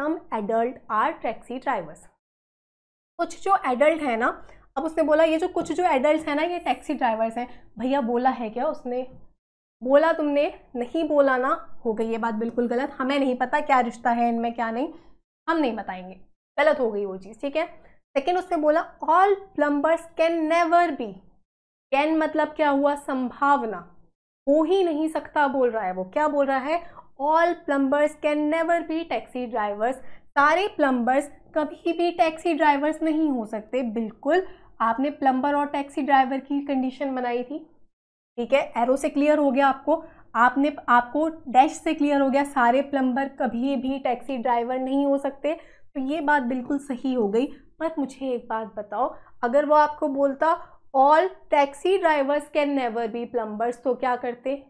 some adult are taxi drivers कुछ जो एडल्ट है ना अब उसने बोला ये जो कुछ जो एडल्ट हैं ना ये टैक्सी ड्राइवर्स हैं भैया बोला है क्या उसने बोला तुमने नहीं बोला ना हो गई ये बात बिल्कुल गलत हमें नहीं पता क्या रिश्ता है इनमें क्या नहीं हम नहीं बताएंगे गलत हो गई वो चीज़ ठीक है सेकेंड उसने बोला all plumbers can never be can मतलब क्या हुआ संभावना हो ही नहीं सकता बोल रहा है वो क्या बोल रहा है all plumbers can never be taxi drivers सारे प्लम्बर्स कभी भी टैक्सी ड्राइवर्स नहीं हो सकते बिल्कुल आपने प्लम्बर और टैक्सी ड्राइवर की कंडीशन बनाई थी ठीक है एरो से क्लियर हो गया आपको आपने आपको डैश से क्लियर हो गया सारे प्लम्बर कभी भी टैक्सी ड्राइवर नहीं हो सकते तो ये बात बिल्कुल सही हो गई पर मुझे एक बात बताओ अगर वो आपको बोलता all taxi drivers can never be plumbers तो क्या करते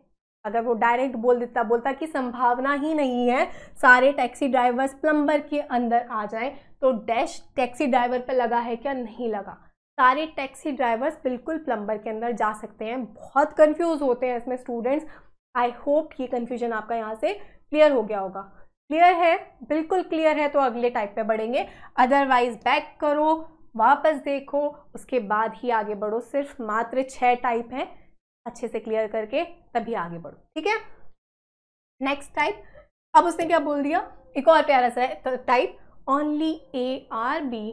अगर वो डायरेक्ट बोल देता बोलता कि संभावना ही नहीं है सारे टैक्सी ड्राइवर्स प्लम्बर के अंदर आ जाएं तो डैश टैक्सी ड्राइवर पे लगा है क्या नहीं लगा सारे टैक्सी ड्राइवर्स बिल्कुल प्लम्बर के अंदर जा सकते हैं बहुत कन्फ्यूज होते हैं इसमें स्टूडेंट्स आई होप ये कन्फ्यूजन आपका यहाँ से क्लियर हो गया होगा क्लियर है बिल्कुल क्लियर है तो अगले टाइप पे बढ़ेंगे अदरवाइज बैक करो वापस देखो उसके बाद ही आगे बढ़ो सिर्फ मात्र छः टाइप हैं अच्छे से क्लियर करके तभी आगे बढ़ो ठीक है नेक्स्ट टाइप अब उसने क्या बोल दिया एक और प्यारा सा type only A are B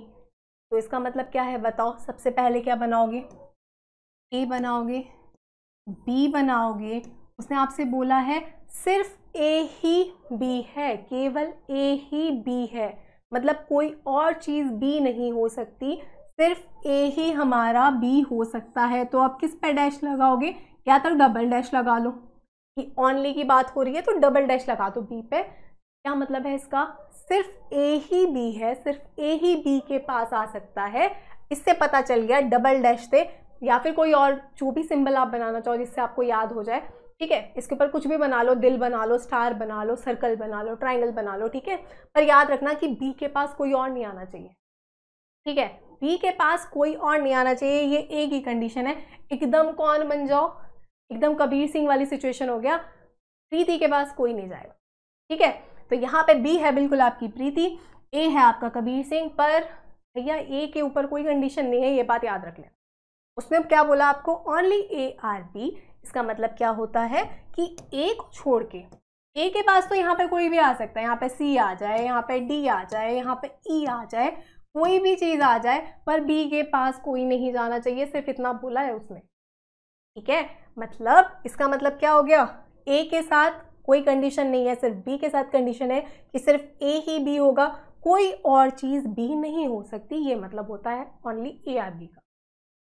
तो इसका मतलब क्या है बताओ सबसे पहले क्या बनाओगे ए बनाओगे बी बनाओगे उसने आपसे बोला है सिर्फ ए ही बी है केवल ए ही बी है मतलब कोई और चीज़ बी नहीं हो सकती सिर्फ ए ही हमारा बी हो सकता है तो आप किस पे डैश लगाओगे या तो डबल डैश लगा लो कि ओनली की बात हो रही है तो डबल डैश लगा दो बी पे क्या मतलब है इसका सिर्फ ए ही बी है सिर्फ ए ही बी के पास आ सकता है इससे पता चल गया डबल डैश से या फिर कोई और जो भी सिंबल आप बनाना चाहो जिससे आपको याद हो जाए ठीक है इसके ऊपर कुछ भी बना लो दिल बना लो स्टार बना लो सर्कल बना लो ट्राइंगल बना लो ठीक है पर याद रखना कि बी के पास कोई और नहीं आना चाहिए ठीक है बी के पास कोई और नहीं आना चाहिए ये एक ही कंडीशन है एकदम कौन बन जाओ एकदम कबीर सिंह वाली सिचुएशन हो गया प्रीति के पास कोई नहीं जाएगा ठीक है तो यहाँ पे बी है बिल्कुल आपकी प्रीति ए है आपका कबीर सिंह पर भैया ए के ऊपर कोई कंडीशन नहीं है ये बात याद रख लें उसने क्या बोला आपको ओनली ए आर बी इसका मतलब क्या होता है कि ए को छोड़ के ए के पास तो यहाँ पे कोई भी आ सकता है यहाँ पे सी आ जाए यहाँ पे डी आ जाए यहाँ पे ई e आ जाए कोई भी चीज़ आ जाए पर बी के पास कोई नहीं जाना चाहिए सिर्फ इतना बोला है उसने ठीक है मतलब इसका मतलब क्या हो गया ए के साथ कोई कंडीशन नहीं है सिर्फ बी के साथ कंडीशन है कि सिर्फ ए ही बी होगा कोई और चीज़ बी नहीं हो सकती ये मतलब होता है ओनली ए आर बी का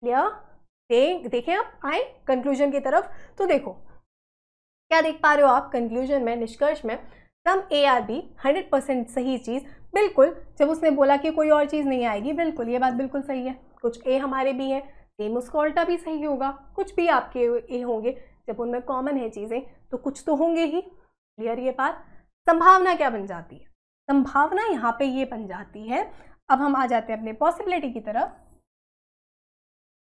क्लियर दे, देखें आप आए कंक्लूजन की तरफ तो देखो क्या देख पा रहे हो आप कंक्लूजन में निष्कर्ष में some A are B hundred percent सही चीज़ बिल्कुल जब उसने बोला कि कोई और चीज़ नहीं आएगी बिल्कुल ये बात बिल्कुल सही है कुछ ए हमारे भी है सेम उसका उल्टा भी सही होगा कुछ भी आपके ए होंगे जब उनमें कॉमन है चीज़ें तो कुछ तो होंगे ही क्लियर ये बात संभावना क्या बन जाती है संभावना यहाँ पे ये बन जाती है अब हम आ जाते हैं अपने पॉसिबिलिटी की तरफ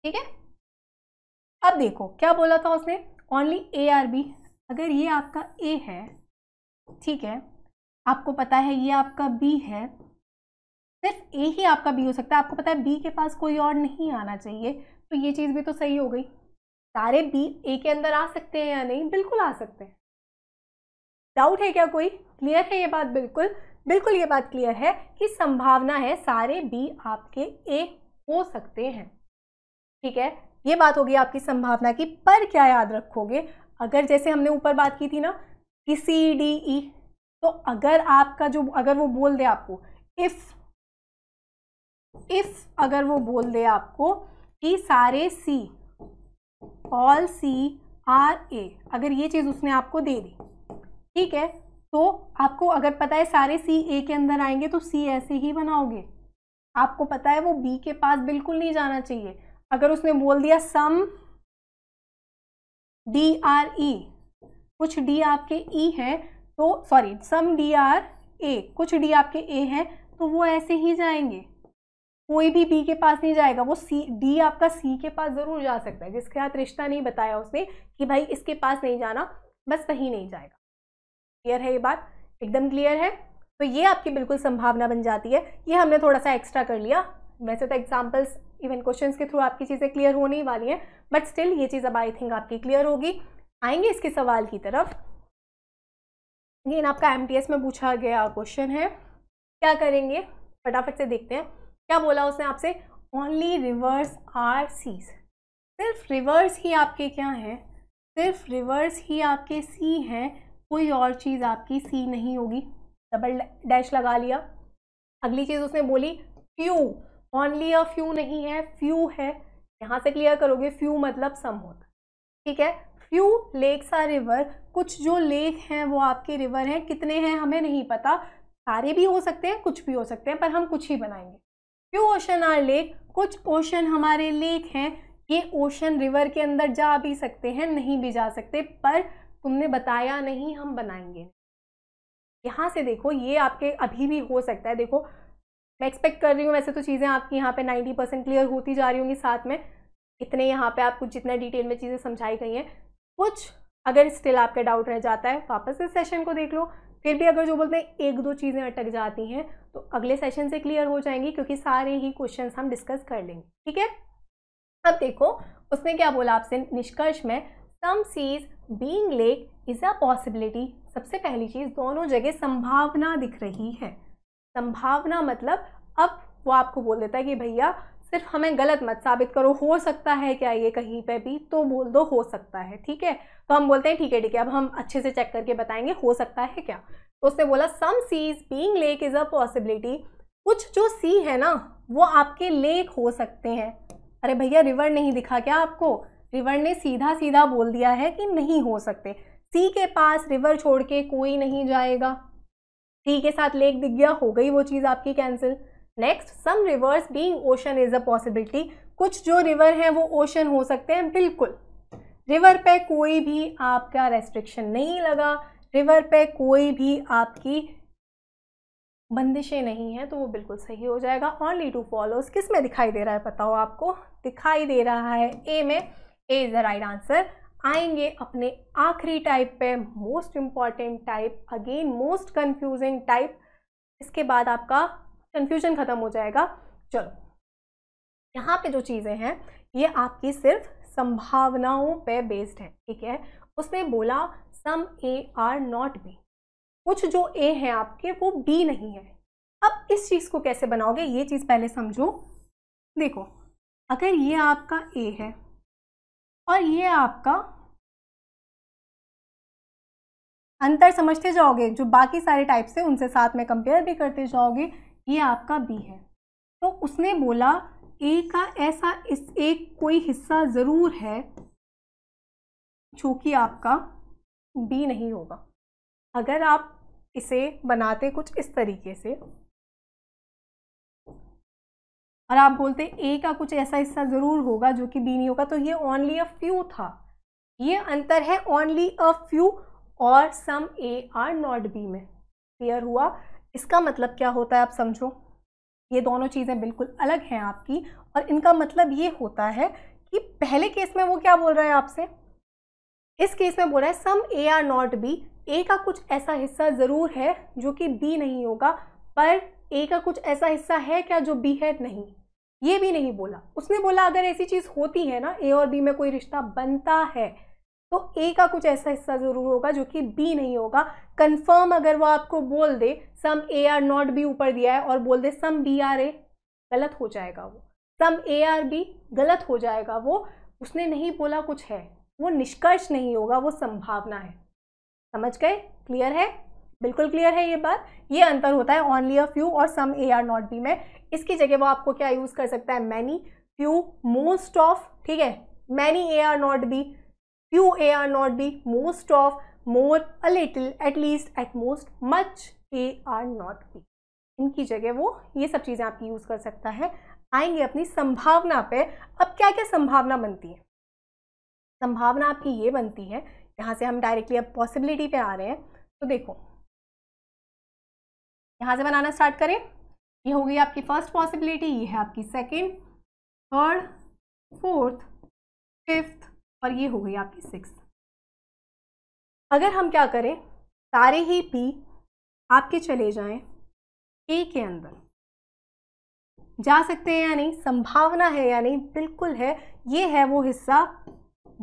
ठीक है अब देखो क्या बोला था उसने ओनली ए आर बी अगर ये आपका ए है ठीक है आपको पता है ये आपका बी है सिर्फ ए ही आपका बी हो सकता है आपको पता है बी के पास कोई और नहीं आना चाहिए तो ये चीज़ भी तो सही हो गई सारे बी ए के अंदर आ सकते हैं या नहीं बिल्कुल आ सकते हैं डाउट है क्या कोई क्लियर है ये बात बिल्कुल बिल्कुल ये बात क्लियर है कि संभावना है सारे बी आपके ए हो सकते हैं ठीक है ये बात होगी आपकी संभावना की पर क्या याद रखोगे अगर जैसे हमने ऊपर बात की थी ना कि सी डी ई तो अगर आपका जो अगर वो बोल दे आपको इफ इफ अगर वो बोल दे आपको कि सारे see all C R A अगर ये चीज़ उसने आपको दे दी ठीक है तो आपको अगर पता है सारे सी ए के अंदर आएंगे तो सी ऐसे ही बनाओगे आपको पता है वो बी के पास बिल्कुल नहीं जाना चाहिए अगर उसने बोल दिया सम डी आर ई कुछ डी आपके ई e हैं तो sorry some D are A कुछ डी आपके ए हैं तो वो ऐसे ही जाएंगे कोई भी बी के पास नहीं जाएगा वो सी डी आपका सी के पास ज़रूर जा सकता है जिसके साथ रिश्ता नहीं बताया उसने कि भाई इसके पास नहीं जाना बस कहीं नहीं जाएगा क्लियर है ये बात एकदम क्लियर है तो ये आपकी बिल्कुल संभावना बन जाती है ये हमने थोड़ा सा एक्स्ट्रा कर लिया वैसे तो एग्जाम्पल्स इवन क्वेश्चन के थ्रू आपकी चीज़ें क्लियर होने ही वाली हैं बट स्टिल ये चीज़ अब आई थिंक आपकी क्लियर होगी आएंगे इसके सवाल की तरफ लेकिन आपका एम में पूछा गया क्वेश्चन है क्या करेंगे फटाफट से देखते हैं क्या बोला उसने आपसे ओनली रिवर्स आर सीज सिर्फ रिवर्स ही आपके क्या हैं सिर्फ रिवर्स ही आपके सी हैं कोई और चीज़ आपकी सी नहीं होगी डबल डैश लगा लिया अगली चीज़ उसने बोली फ्यू ओनली अ फ्यू नहीं है फ्यू है यहाँ से क्लियर करोगे फ्यू मतलब सम होता ठीक है फ्यू लेक्स आर रिवर कुछ जो लेक हैं वो आपके रिवर हैं कितने हैं हमें नहीं पता सारे भी हो सकते हैं कुछ भी हो सकते हैं पर हम कुछ ही बनाएंगे फ्यू ओशन आर लेक कुछ ओशन हमारे लेक हैं ये ओशन रिवर के अंदर जा भी सकते हैं नहीं भी जा सकते पर तुमने बताया नहीं हम बनाएंगे यहाँ से देखो ये आपके अभी भी हो सकता है देखो मैं एक्सपेक्ट कर रही हूँ वैसे तो चीज़ें आपकी यहाँ पे 90 परसेंट क्लियर होती जा रही होंगी साथ में इतने यहाँ पे आपको जितना डिटेल में चीज़ें समझाई गई हैं कुछ अगर स्टिल आपका डाउट रह जाता है वापस इस सेशन को देख लो फिर भी अगर जो बोलते हैं एक दो चीज़ें अटक जाती हैं तो अगले सेशन से क्लियर हो जाएंगी क्योंकि सारे ही क्वेश्चन हम डिस्कस कर लेंगे ठीक है अब देखो उसने क्या बोला आपसे निष्कर्ष में some seas being lake is a possibility सबसे पहली चीज़ दोनों जगह संभावना दिख रही है संभावना मतलब अब वो आपको बोल देता है कि भैया सिर्फ हमें गलत मत साबित करो हो सकता है क्या ये कहीं पे भी तो बोल दो हो सकता है ठीक है तो हम बोलते हैं ठीक है ठीक है अब हम अच्छे से चेक करके बताएंगे हो सकता है क्या तो उसने बोला some seas being lake is a possibility कुछ जो सी है ना वो आपके लेक हो सकते हैं अरे भैया रिवर नहीं दिखा क्या आपको रिवर ने सीधा सीधा बोल दिया है कि नहीं हो सकते सी के पास रिवर छोड़ के कोई नहीं जाएगा सी के साथ लेक दिख गया हो गई वो चीज़ आपकी cancel next some rivers being ocean is a possibility कुछ जो रिवर हैं वो ओशन हो सकते हैं बिल्कुल रिवर पे कोई भी आपका रेस्ट्रिक्शन नहीं लगा रिवर पे कोई भी आपकी बंदिशें नहीं है तो वो बिल्कुल सही हो जाएगा ऑनली टू फॉलो किस में दिखाई दे रहा है बताओ आपको दिखाई दे रहा है ए में A is the right answer आएंगे अपने आखिरी टाइप पे most important type again most confusing type इसके बाद आपका कंफ्यूजन ख़त्म हो जाएगा चलो यहाँ पे जो चीज़ें हैं ये आपकी सिर्फ संभावनाओं पे बेस्ड है ठीक है उसने बोला some A are not B कुछ जो ए है आपके वो बी नहीं है अब इस चीज़ को कैसे बनाओगे ये चीज़ पहले समझो देखो अगर ये आपका ए है और ये आपका अंतर समझते जाओगे जो बाकी सारे टाइप्स है उनसे साथ में कंपेयर भी करते जाओगे ये आपका बी है तो उसने बोला ए का ऐसा इस एक कोई हिस्सा ज़रूर है जो कि आपका बी नहीं होगा अगर आप इसे बनाते कुछ इस तरीके से और आप बोलते ए का कुछ ऐसा हिस्सा ज़रूर होगा जो कि बी नहीं होगा तो ये ओनली अ फ्यू था ये अंतर है ओनली अ फ्यू और some A are not B में क्लियर हुआ इसका मतलब क्या होता है आप समझो ये दोनों चीज़ें बिल्कुल अलग हैं आपकी और इनका मतलब ये होता है कि पहले केस में वो क्या बोल रहा है आपसे इस केस में बोल रहा है some A are not B A का कुछ ऐसा हिस्सा ज़रूर है जो कि बी नहीं होगा पर ए का कुछ ऐसा हिस्सा है क्या जो बी है नहीं ये भी नहीं बोला उसने बोला अगर ऐसी चीज़ होती है ना ए और बी में कोई रिश्ता बनता है तो ए का कुछ ऐसा हिस्सा ज़रूर होगा जो कि बी नहीं होगा कंफर्म अगर वो आपको बोल दे some A are not B ऊपर दिया है और बोल दे सम बी आर ए गलत हो जाएगा वो सम ए आर बी गलत हो जाएगा वो उसने नहीं बोला कुछ है वो निष्कर्ष नहीं होगा वो संभावना है समझ गए क्लियर है बिल्कुल क्लियर है ये बात ये अंतर होता है ऑनली अ फ्यू और some A are not B में इसकी जगह वो आपको क्या यूज़ कर सकता है मैनी फ्यू मोस्ट ऑफ ठीक है many A are not B few a are not b most of more a little at least at most much a are not b इनकी जगह वो ये सब चीज़ें आपकी यूज़ कर सकता है आएंगे अपनी संभावना पे अब क्या क्या संभावना बनती है संभावना आपकी ये बनती है यहाँ से हम डायरेक्टली अब पॉसिबिलिटी पे आ रहे हैं तो देखो यहाँ से बनाना स्टार्ट करें ये होगी आपकी फर्स्ट पॉसिबिलिटी ये है आपकी सेकेंड थर्ड फोर्थ फिफ्थ और ये हो गई आपकी सिक्स अगर हम क्या करें सारे ही पी आपके चले जाएं ए के अंदर जा सकते हैं या नहीं संभावना है या नहीं बिल्कुल है ये है वो हिस्सा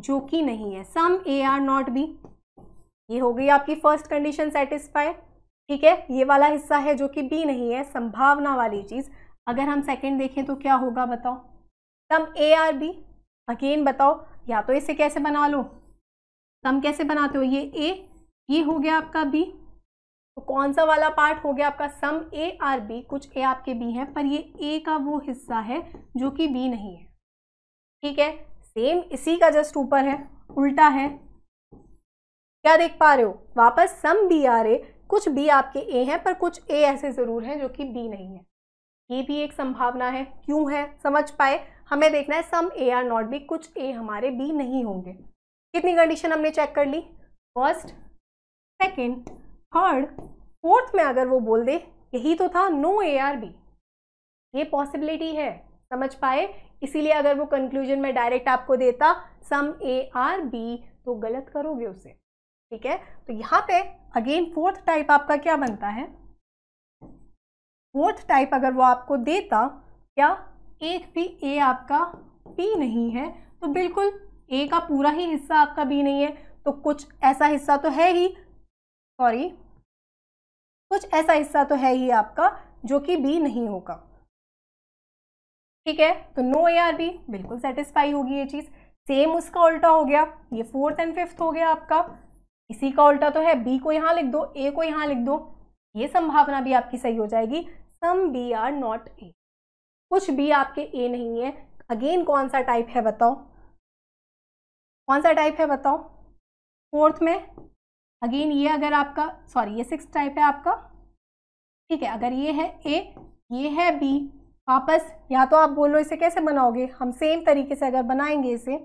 जो कि नहीं है some A are not B ये हो गई आपकी फर्स्ट कंडीशन सेटिस्फाई ठीक है ये वाला हिस्सा है जो कि बी नहीं है संभावना वाली चीज़ अगर हम सेकंड देखें तो क्या होगा बताओ some A are B again बताओ या तो इसे कैसे बना लो सम कैसे बनाते हो ये ए ये हो गया आपका बी तो कौन सा वाला पार्ट हो गया आपका सम ए आर बी कुछ ए आपके बी हैं पर ये ए का वो हिस्सा है जो कि बी नहीं है ठीक है सेम इसी का जस्ट ऊपर है उल्टा है क्या देख पा रहे हो वापस सम बी आर ए कुछ बी आपके ए हैं पर कुछ ए ऐसे ज़रूर हैं जो कि बी नहीं है ये भी एक संभावना है क्यों है समझ पाए हमें देखना है some A are not B कुछ ए हमारे बी नहीं होंगे कितनी कंडीशन हमने चेक कर ली फर्स्ट सेकेंड थर्ड फोर्थ में अगर वो बोल दे यही तो था नो ए आर बी ये पॉसिबिलिटी है समझ पाए इसीलिए अगर वो कंक्लूजन में डायरेक्ट आपको देता सम ए आर बी तो गलत करोगे उसे ठीक है तो यहाँ पे अगेन फोर्थ टाइप आपका क्या बनता है फोर्थ टाइप अगर वो आपको देता क्या एक भी ए आपका बी नहीं है तो बिल्कुल ए का पूरा ही हिस्सा आपका बी नहीं है तो कुछ ऐसा हिस्सा तो है ही सॉरी कुछ ऐसा हिस्सा तो है ही आपका जो कि बी नहीं होगा ठीक है तो नो ए आर बी बिल्कुल सेटिस्फाई होगी ये चीज़ सेम उसका उल्टा हो गया ये फोर्थ एंड फिफ्थ हो गया आपका इसी का उल्टा तो है बी को यहां लिख दो ए को यहां लिख दो ये संभावना भी आपकी सही हो जाएगी some B are not A कुछ भी आपके ए नहीं है अगेन कौन सा टाइप है बताओ कौन सा टाइप है बताओ फोर्थ में अगेन ये अगर आपका सॉरी ये सिक्स टाइप है आपका ठीक है अगर ये है ए ये है बी वापस या तो आप बोलो इसे कैसे बनाओगे हम सेम तरीके से अगर बनाएंगे इसे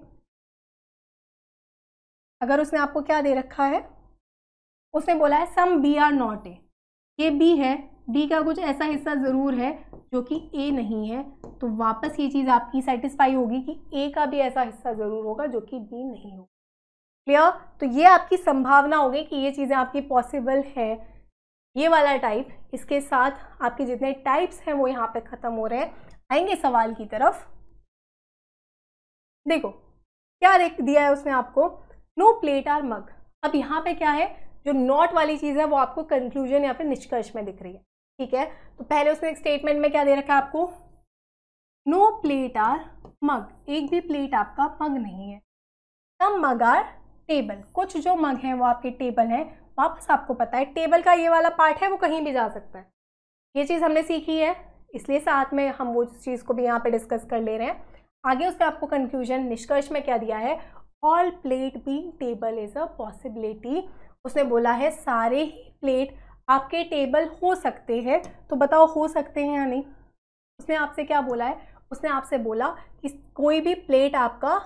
अगर उसने आपको क्या दे रखा है उसने बोला है some B are not A ये बी है डी का कुछ ऐसा हिस्सा ज़रूर है जो कि ए नहीं है तो वापस ये चीज़ आपकी सेटिस्फाई होगी कि ए का भी ऐसा हिस्सा ज़रूर होगा जो कि बी नहीं होगा क्लियर तो ये आपकी संभावना होगी कि ये चीज़ें आपकी पॉसिबल है ये वाला टाइप इसके साथ आपके जितने टाइप्स हैं वो यहाँ पे ख़त्म हो रहे हैं आएंगे सवाल की तरफ देखो क्या दिया है उसने आपको नो प्लेट आर मग अब यहाँ पे क्या है जो नॉट वाली चीज़ है वो आपको कंक्लूजन या फिर निष्कर्ष में दिख रही है ठीक है तो पहले उसने स्टेटमेंट में क्या दे रखा है आपको नो प्लेट आर मग एक भी प्लेट आपका मग नहीं है सम मग आर टेबल कुछ जो मग हैं वो आपके टेबल हैं वापस आपको पता है टेबल का ये वाला पार्ट है वो कहीं भी जा सकता है ये चीज़ हमने सीखी है इसलिए साथ में हम वो चीज़ को भी यहाँ पे डिस्कस कर ले रहे हैं आगे उसने आपको कंक्लूजन निष्कर्ष में क्या दिया है all plate be table is a possibility उसने बोला है सारे ही प्लेट आपके टेबल हो सकते हैं तो बताओ हो सकते हैं या नहीं उसने आपसे क्या बोला है उसने आपसे बोला कि कोई भी प्लेट आपका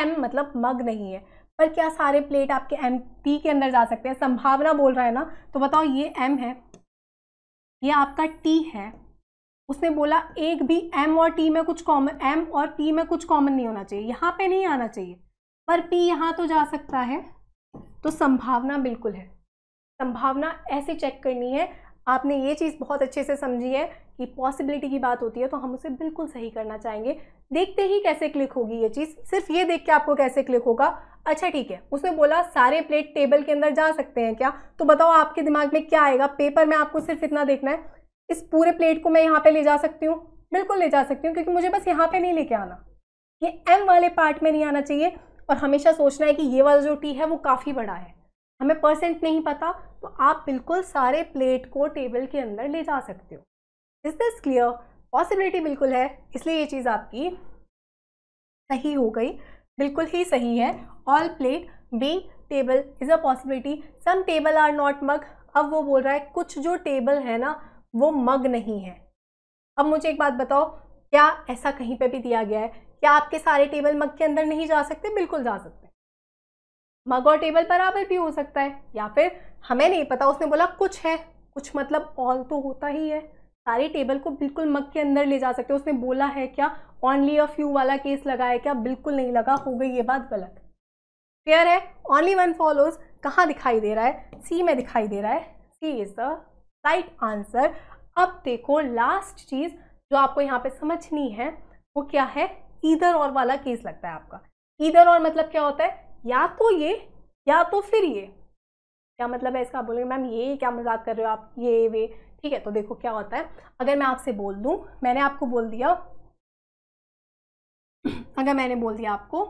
एम मतलब मग नहीं है पर क्या सारे प्लेट आपके एम टी के अंदर जा सकते हैं संभावना बोल रहा है ना तो बताओ ये एम है ये आपका टी है उसने बोला एक भी एम और टी में कुछ कॉमन एम और पी में कुछ कॉमन नहीं होना चाहिए यहाँ पे नहीं आना चाहिए पर पी यहाँ तो जा सकता है तो संभावना बिल्कुल है संभावना ऐसे चेक करनी है आपने ये चीज़ बहुत अच्छे से समझी है कि पॉसिबिलिटी की बात होती है तो हम उसे बिल्कुल सही करना चाहेंगे देखते ही कैसे क्लिक होगी ये चीज़ सिर्फ ये देख के आपको कैसे क्लिक होगा अच्छा ठीक है उसने बोला सारे प्लेट टेबल के अंदर जा सकते हैं क्या तो बताओ आपके दिमाग में क्या आएगा पेपर में आपको सिर्फ इतना देखना है इस पूरे प्लेट को मैं यहाँ पर ले जा सकती हूँ बिल्कुल ले जा सकती हूँ क्योंकि मुझे बस यहाँ पर नहीं लेके आना ये एम वाले पार्ट में नहीं आना चाहिए और हमेशा सोचना है कि ये वाला जो टी है वो काफ़ी बड़ा है हमें परसेंट नहीं पता तो आप बिल्कुल सारे प्लेट को टेबल के अंदर ले जा सकते हो इज दिस क्लियर पॉसिबिलिटी बिल्कुल है इसलिए ये चीज़ आपकी सही हो गई बिल्कुल ही सही है all plate be table is a possibility some table are not mug अब वो बोल रहा है कुछ जो टेबल है ना वो मग नहीं है अब मुझे एक बात बताओ क्या ऐसा कहीं पे भी दिया गया है क्या आपके सारे टेबल मग के अंदर नहीं जा सकते बिल्कुल जा सकते मग और टेबल बराबर भी हो सकता है या फिर हमें नहीं पता उसने बोला कुछ है कुछ मतलब ऑल तो होता ही है सारी टेबल को बिल्कुल मग के अंदर ले जा सकते हो उसने बोला है क्या ओनली अ फ्यू वाला केस लगा है क्या बिल्कुल नहीं लगा हो गई ये बात गलत क्लियर है ओनली वन फॉलोज कहाँ दिखाई दे रहा है सी में दिखाई दे रहा है C is the right answer अब देखो लास्ट चीज़ जो आपको यहाँ पे समझनी है वो क्या है ईधर और वाला केस लगता है आपका ईधर और मतलब क्या होता है या तो ये या तो फिर ये क्या मतलब है इसका बोलेंगे मैम ये क्या मजाक कर रहे हो आप ये वे ठीक है तो देखो क्या होता है अगर मैं आपसे बोल दूँ मैंने आपको बोल दिया अगर मैंने बोल दिया आपको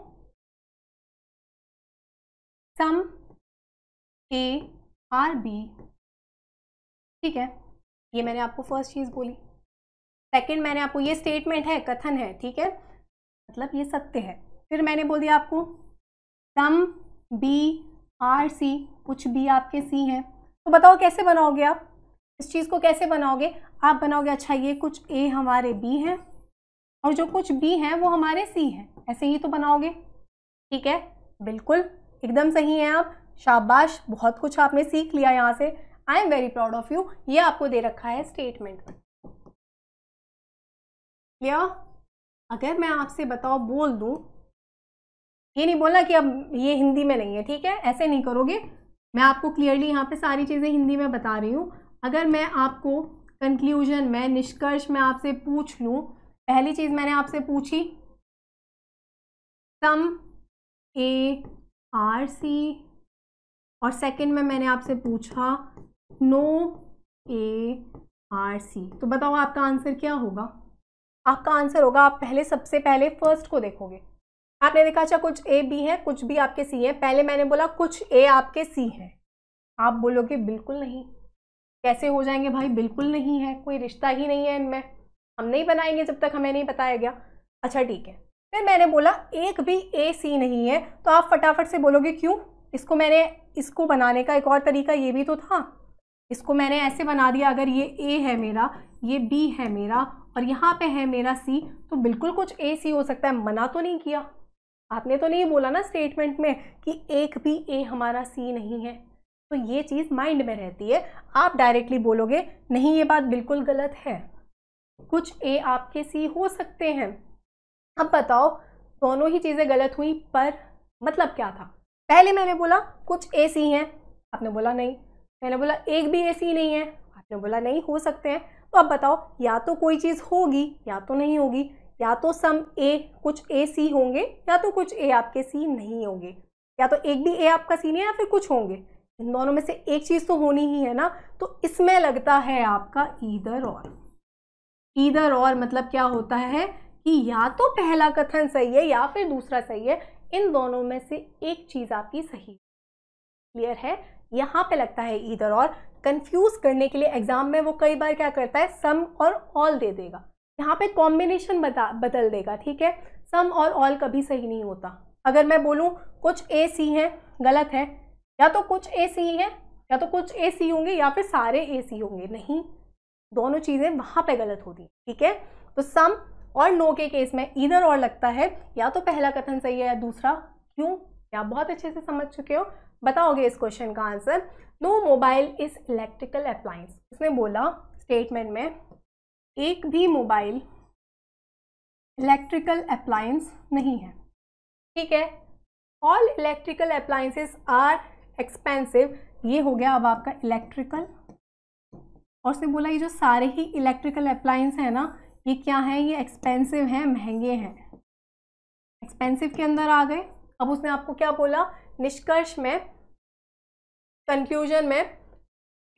सम ए आर बी ठीक है ये मैंने आपको फर्स्ट चीज़ बोली सेकंड मैंने आपको ये स्टेटमेंट है कथन है ठीक है मतलब ये सत्य है फिर मैंने बोल दिया आपको सम बी आर सी कुछ भी आपके सी हैं तो बताओ कैसे बनाओगे आप इस चीज़ को कैसे बनाओगे आप बनाओगे अच्छा ये कुछ ए हमारे बी हैं और जो कुछ बी हैं वो हमारे सी हैं ऐसे ही तो बनाओगे ठीक है बिल्कुल एकदम सही हैं आप शाबाश बहुत कुछ आपने सीख लिया यहाँ से I am very proud of you ये आपको दे रखा है स्टेटमेंट क्लियर अगर मैं आपसे बताओ बोल दूँ ये नहीं बोलना कि अब ये हिंदी में नहीं है ठीक है ऐसे नहीं करोगे मैं आपको क्लियरली यहाँ पे सारी चीज़ें हिंदी में बता रही हूँ अगर मैं आपको कंक्लूजन में निष्कर्ष में आपसे पूछ लूँ पहली चीज़ मैंने आपसे पूछी सम ए आर सी और सेकंड में मैंने आपसे पूछा नो ए आर सी तो बताओ आपका आंसर क्या होगा आपका आंसर होगा आप पहले सबसे पहले फर्स्ट को देखोगे आपने देखा अच्छा कुछ ए बी है कुछ भी आपके सी है पहले मैंने बोला कुछ ए आपके सी है आप बोलोगे बिल्कुल नहीं कैसे हो जाएंगे भाई बिल्कुल नहीं है कोई रिश्ता ही नहीं है इनमें हम नहीं बनाएंगे जब तक हमें नहीं बताया गया अच्छा ठीक है फिर मैंने बोला एक भी ए सी नहीं है तो आप फटाफट से बोलोगे क्यों इसको मैंने इसको बनाने का एक और तरीका ये भी तो था इसको मैंने ऐसे बना दिया अगर ये ए है मेरा ये बी है मेरा और यहाँ पे है मेरा सी तो बिल्कुल कुछ ए सी हो सकता है मना तो नहीं किया आपने तो नहीं बोला ना स्टेटमेंट में कि एक भी ए हमारा सी नहीं है तो ये चीज़ माइंड में रहती है आप डायरेक्टली बोलोगे नहीं ये बात बिल्कुल गलत है कुछ ए आपके सी हो सकते हैं अब बताओ दोनों ही चीज़ें गलत हुई पर मतलब क्या था पहले मैंने बोला कुछ ए सी हैं आपने बोला नहीं मैंने बोला एक भी ए सी नहीं है आपने बोला नहीं हो सकते हैं तो अब बताओ या तो कोई चीज़ होगी या तो नहीं होगी या तो सम ए कुछ ए सी होंगे या तो कुछ ए आपके सी नहीं होंगे या तो एक भी ए आपका सी नहीं है या फिर कुछ होंगे इन दोनों में से एक चीज़ तो होनी ही है ना तो इसमें लगता है आपका ईदर और ईदर और मतलब क्या होता है कि या तो पहला कथन सही है या फिर दूसरा सही है इन दोनों में से एक चीज़ आपकी सही क्लियर है यहाँ पे लगता है ईदर और कंफ्यूज करने के लिए एग्जाम में वो कई बार क्या करता है सम और ऑल दे देगा यहाँ पे कॉम्बिनेशन बता बदल देगा ठीक है सम और ऑल कभी सही नहीं होता अगर मैं बोलूँ कुछ ए सी हैं गलत है या तो कुछ ए सी हैं या तो कुछ ए सी होंगे या फिर सारे ए सी होंगे नहीं दोनों चीज़ें वहाँ पे गलत होती हैं ठीक है तो सम और नो के केस में इधर और लगता है या तो पहला कथन सही है या दूसरा क्यों आप बहुत अच्छे से समझ चुके हो बताओगे इस क्वेश्चन का answer no mobile is electrical appliance उसने बोला स्टेटमेंट में एक भी मोबाइल इलेक्ट्रिकल अप्लायंस नहीं है ठीक है all electrical appliances are expensive ये हो गया अब आपका इलेक्ट्रिकल और उसने बोला ये जो सारे ही इलेक्ट्रिकल अप्लायंस हैं ना ये क्या है ये एक्सपेंसिव हैं महंगे हैं एक्सपेंसिव के अंदर आ गए अब उसने आपको क्या बोला निष्कर्ष में कंक्लूजन में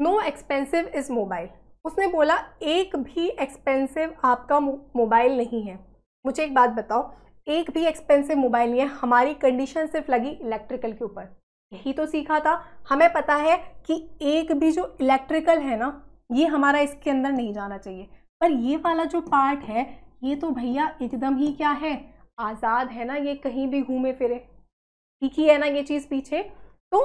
नो एक्सपेंसिव इज़ मोबाइल उसने बोला एक भी एक्सपेंसिव आपका मोबाइल नहीं है मुझे एक बात बताओ एक भी एक्सपेंसिव मोबाइल नहीं है हमारी कंडीशन सिर्फ लगी इलेक्ट्रिकल के ऊपर यही तो सीखा था हमें पता है कि एक भी जो इलेक्ट्रिकल है ना ये हमारा इसके अंदर नहीं जाना चाहिए पर ये वाला जो पार्ट है ये तो भैया एकदम ही क्या है आज़ाद है ना ये कहीं भी घूमे फिरे ठीक ही है ना ये चीज़ पीछे तो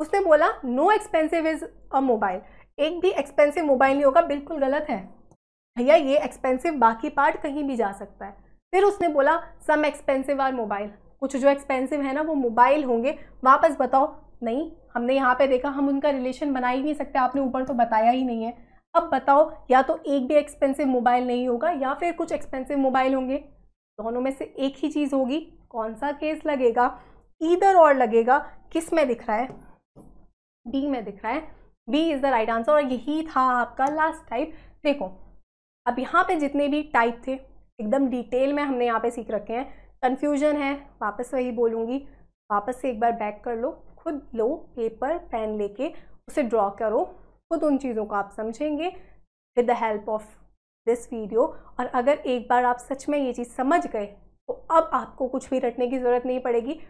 उसने बोला no expensive is a mobile एक भी एक्सपेंसिव मोबाइल नहीं होगा बिल्कुल गलत है भैया ये एक्सपेंसिव बाकी पार्ट कहीं भी जा सकता है फिर उसने बोला सम एक्सपेंसिव आर मोबाइल कुछ जो एक्सपेंसिव है ना वो मोबाइल होंगे वापस बताओ नहीं हमने यहाँ पे देखा हम उनका रिलेशन बना ही नहीं सकते आपने ऊपर तो बताया ही नहीं है अब बताओ या तो एक भी एक्सपेंसिव मोबाइल नहीं होगा या फिर कुछ एक्सपेंसिव मोबाइल होंगे दोनों में से एक ही चीज़ होगी कौन सा केस लगेगा ईदर और लगेगा किस में दिख रहा है डी में दिख रहा है B is the right answer और यही था आपका लास्ट टाइप देखो अब यहाँ पे जितने भी टाइप थे एकदम डिटेल में हमने यहाँ पे सीख रखे हैं कन्फ्यूजन है वापस वही बोलूँगी वापस से एक बार बैक कर लो खुद लो पेपर पेन लेके उसे ड्रॉ करो खुद उन चीज़ों को आप समझेंगे with the help of this video और अगर एक बार आप सच में ये चीज़ समझ गए तो अब आपको कुछ भी रटने की ज़रूरत नहीं पड़ेगी